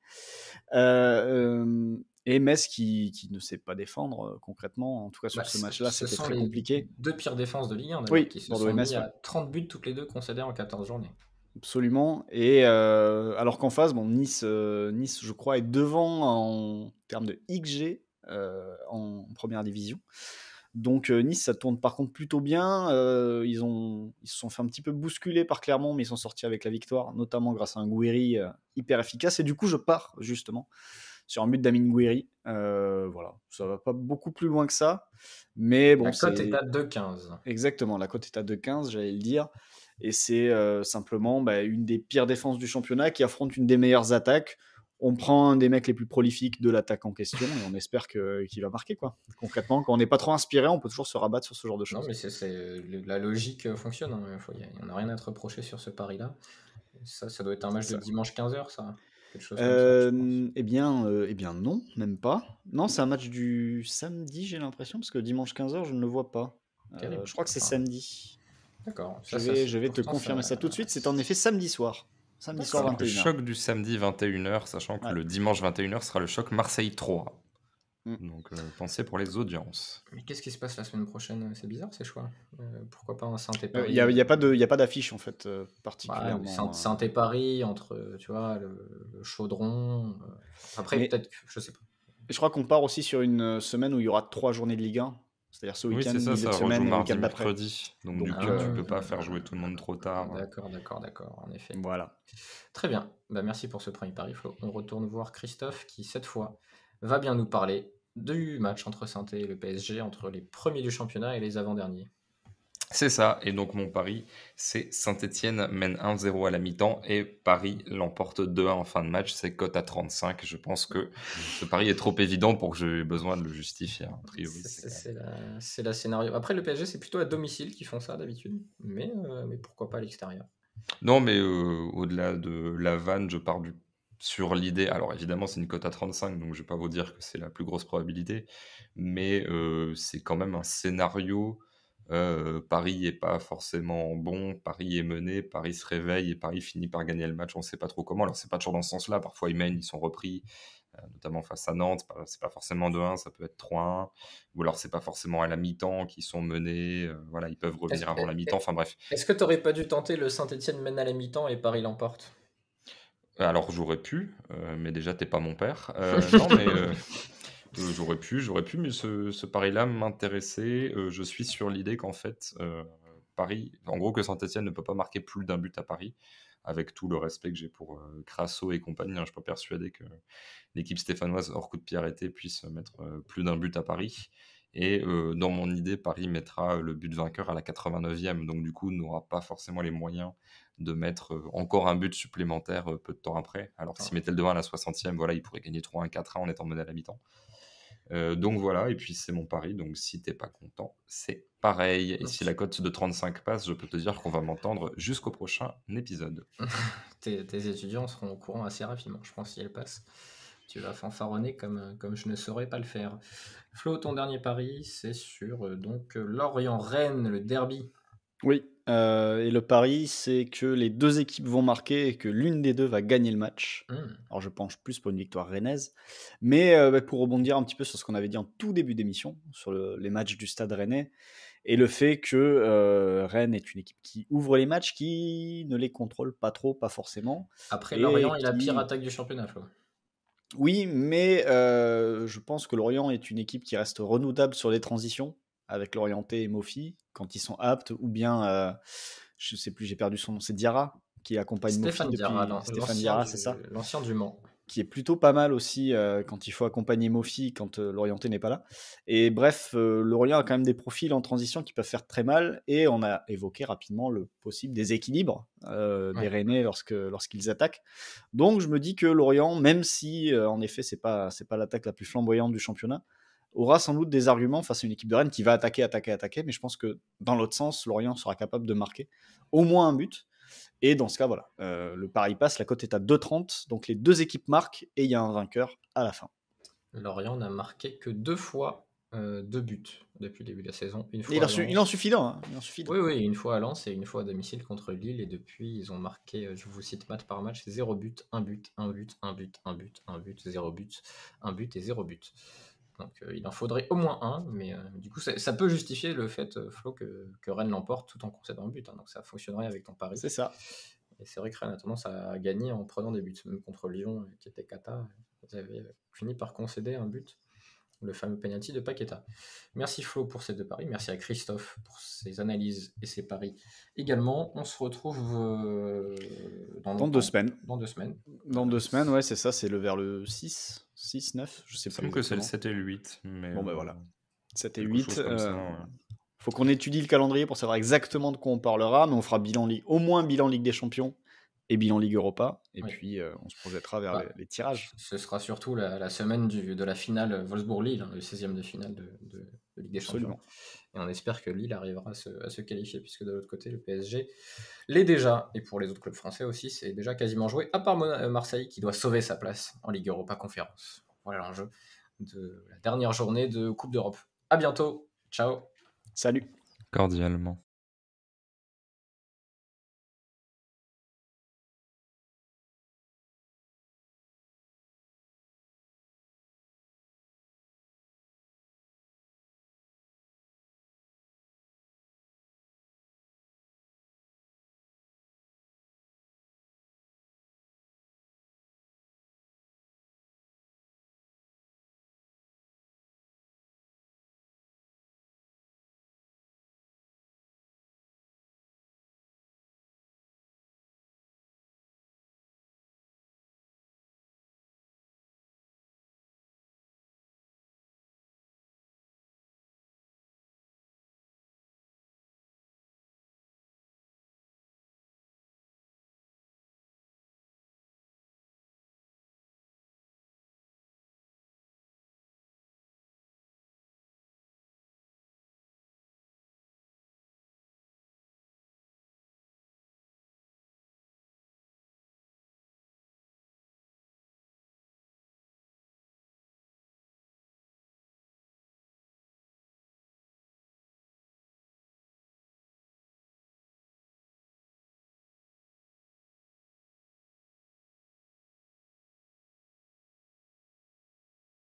Euh, euh, et Metz qui, ne sait pas défendre concrètement, en tout cas sur bah, ce match-là, c'était très compliqué. Deux pires défenses de Ligue 1, oui, qui se Bordeaux sont Metz, mis à 30 buts toutes les deux concédés en 14 journées. Absolument. Et alors qu'en face, bon, nice, nice, je crois, est devant en termes de XG en première division. Donc euh, Nice, ça tourne par contre plutôt bien. Euh, ils, ont, ils se sont fait un petit peu bousculer par Clermont, mais ils sont sortis avec la victoire, notamment grâce à un Gouiri euh, hyper efficace. Et du coup, je pars justement sur un but d'Amine Gouiri. voilà, ça va pas beaucoup plus loin que ça. Mais bon, la cote est... à Exactement, la cote est à 15 j'allais le dire. Et c'est simplement bah, une des pires défenses du championnat qui affronte une des meilleures attaques on prend un des mecs les plus prolifiques de l'attaque en question et on espère qu'il va marquer. Quoi. Concrètement, quand on n'est pas trop inspiré, on peut toujours se rabattre sur ce genre de choses. Non, mais la logique euh, fonctionne. Il hein, n'y a rien à te reprocher sur ce pari-là. Ça, ça doit être un match de dimanche 15h, ça euh, eh, bien, euh, eh bien, non, même pas. Non, c'est un match du samedi, j'ai l'impression, parce que dimanche 15h, je ne le vois pas. je crois que c'est ah. samedi. D'accord. je vais te confirmer ça tout de suite. C'est en effet samedi soir. Le choc du samedi 21h, sachant que le dimanche 21h sera le choc Marseille 3. Mm. Donc, euh, pensez pour les audiences. Mais qu'est-ce qui se passe la semaine prochaine C'est bizarre ces choix. Euh, pourquoi pas un saint paris Il n'y euh, a, y a, pas d'affiche en fait particulière particulièrement. saint entre tu vois, le, chaudron. Après, peut-être, je sais pas. Je crois qu'on part aussi sur une semaine où il y aura trois journées de Ligue 1. C'est-à-dire ce week-end, ça, semaine mercredi. Donc, donc, du tu euh, peux pas faire jouer tout le monde trop tard. D'accord, d'accord, d'accord, en effet. Voilà. Très bien. Bah, merci pour ce premier pari, Flo. On retourne voir Christophe qui, cette fois, va bien nous parler du match entre saint et le PSG, entre les premiers du championnat et les avant-derniers. C'est ça. Et donc, mon pari, c'est Saint-Etienne mène 1-0 à la mi-temps et Paris l'emporte 2-1 en fin de match. C'est cote à 35. Je pense que ce pari est trop évident pour que j'ai besoin de le justifier. c'est la, scénario. Après, le PSG, c'est plutôt à domicile qu'ils font ça d'habitude. Mais, euh, mais pourquoi pas à l'extérieur Non, mais euh, au-delà de la vanne, je pars sur l'idée, alors évidemment c'est une cote à 35, donc je ne vais pas vous dire que c'est la plus grosse probabilité, mais euh, c'est quand même un scénario euh, Paris est pas forcément bon, Paris est mené, Paris se réveille et Paris finit par gagner le match, on ne sait pas trop comment. Alors c'est pas toujours dans ce sens-là, parfois ils mènent, ils sont repris, euh, notamment face à Nantes, c'est pas forcément 2-1, ça peut être 3-1, ou alors c'est pas forcément à la mi-temps qu'ils sont menés, euh, voilà, ils peuvent revenir avant la mi-temps, enfin bref. Est-ce que tu n'aurais pas dû tenter le Saint-Etienne mène à la mi-temps et Paris l'emporte alors j'aurais pu, mais déjà t'es pas mon père. [LAUGHS] non mais euh, j'aurais pu, j'aurais pu, mais ce, ce pari-là m'intéressait. Euh, je suis sur l'idée qu'en fait, euh, Paris, en gros, que Saint-Etienne ne peut pas marquer plus d'un but à Paris, avec tout le respect que j'ai pour Crasso et compagnie. Hein. je ne suis pas persuadé que l'équipe stéphanoise, hors coup de pied arrêté, puisse mettre plus d'un but à Paris. Et dans mon idée, Paris mettra le but vainqueur à la 89e, donc du coup, n'aura pas forcément les moyens de mettre encore un but supplémentaire peu de temps après. Alors, s'il ah. mettait le devant à la 60e, voilà, il pourrait gagner 3-1, 4-1 en étant mené à la mi-temps. Euh, donc voilà, et puis c'est mon pari. Donc si t'es pas content, c'est pareil. Et si la cote de 35 passe, je peux te dire qu'on va m'entendre jusqu'au prochain épisode. [LAUGHS] tes, étudiants seront au courant assez rapidement, je pense, si elle passe. Tu vas fanfaronner comme, comme je ne saurais pas le faire. Flo, ton dernier pari, c'est sur euh, donc Lorient-Rennes, le derby oui, euh, et le pari, c'est que les deux équipes vont marquer et que l'une des deux va gagner le match. Hmm. Alors je penche plus pour une victoire rennaise. Mais euh, bah, pour rebondir un petit peu sur ce qu'on avait dit en tout début d'émission, sur les matchs du stade rennais, et le fait que euh, Rennes est une équipe qui ouvre les matchs, qui ne les contrôle pas trop, pas forcément. Après, Lorient est la pire attaque du championnat, Oui, mais je pense que Lorient est une équipe qui reste renouvelable sur les transitions avec l'orienté et Mofi quand ils sont aptes, ou bien, je euh, je sais plus, j'ai perdu son nom, c'est Diarra qui accompagne Stéphane Mofi. depuis... Stéphane Diarra, c'est ça L'ancien du Mans. Qui est plutôt pas mal aussi euh, quand il faut accompagner Mofi quand euh, l'orienté n'est pas là. Et bref, l'Orient a quand même des profils en transition qui peuvent faire très mal. Et on a évoqué rapidement le possible déséquilibre des Rennais lorsque, lorsqu'ils attaquent. Donc je me dis que l'Orient, même si en effet c'est pas, c'est pas l'attaque la plus flamboyante du championnat, aura sans doute des arguments face à une équipe de Rennes qui va attaquer, attaquer, attaquer. Mais je pense que dans l'autre sens, Lorient sera capable de marquer au moins un but. Et dans ce cas, voilà, euh, le pari passe, la cote est à 2,30. Donc les deux équipes marquent et il y a un vainqueur à la fin. Lorient n'a marqué que deux fois euh, deux buts depuis le début de la saison. Hein. il, en suffit d'un. Oui, oui, une fois à Lens et une fois à domicile contre Lille. Et depuis, ils ont marqué, euh, je vous cite match par match, zéro but, un but, un but, un but, un but, un but, 0 but, un but et 0 but. Donc euh, il en faudrait au moins un, mais euh, du coup ça, peut justifier le fait, euh, Flo, que, Rennes l'emporte tout en concédant un but. Hein. donc ça fonctionnerait avec ton pari. C'est ça. Et c'est vrai que Rennes a tendance à gagner en prenant des buts, même contre Lyon, qui était cata. Vous avez fini par concéder un but le fameux penalty de Paqueta. Merci Flo pour ces deux paris, merci à Christophe pour ses analyses et ses paris également. On se retrouve euh, dans, deux semaines. Dans deux semaines. Dans deux semaines, ouais, c'est ça, c'est le vers le 6, 6, 9, je sais pas. Je que c'est le 7 et le 8. Mais bon, ben voilà. 7 euh, et 8. Euh, faut qu'on étudie le calendrier pour savoir exactement de quoi on parlera, mais on fera bilan, au moins bilan Ligue des Champions et bilan Ligue Europa. Et puis, euh, on se projettera vers bah, les, tirages. Ce sera surtout la, semaine du, de la finale Wolfsburg-Lille, hein, le 16e de finale de, de, Ligue des Champions. Et on espère que Lille arrivera à se, à se qualifier, puisque de l'autre côté, le PSG l'est déjà. Et pour les autres clubs français aussi, c'est déjà quasiment joué, à part euh, Marseille qui doit sauver sa place en Ligue Europa Conférence. Voilà l'enjeu de la dernière journée de Coupe d'Europe. À bientôt. Ciao. Salut. Cordialement.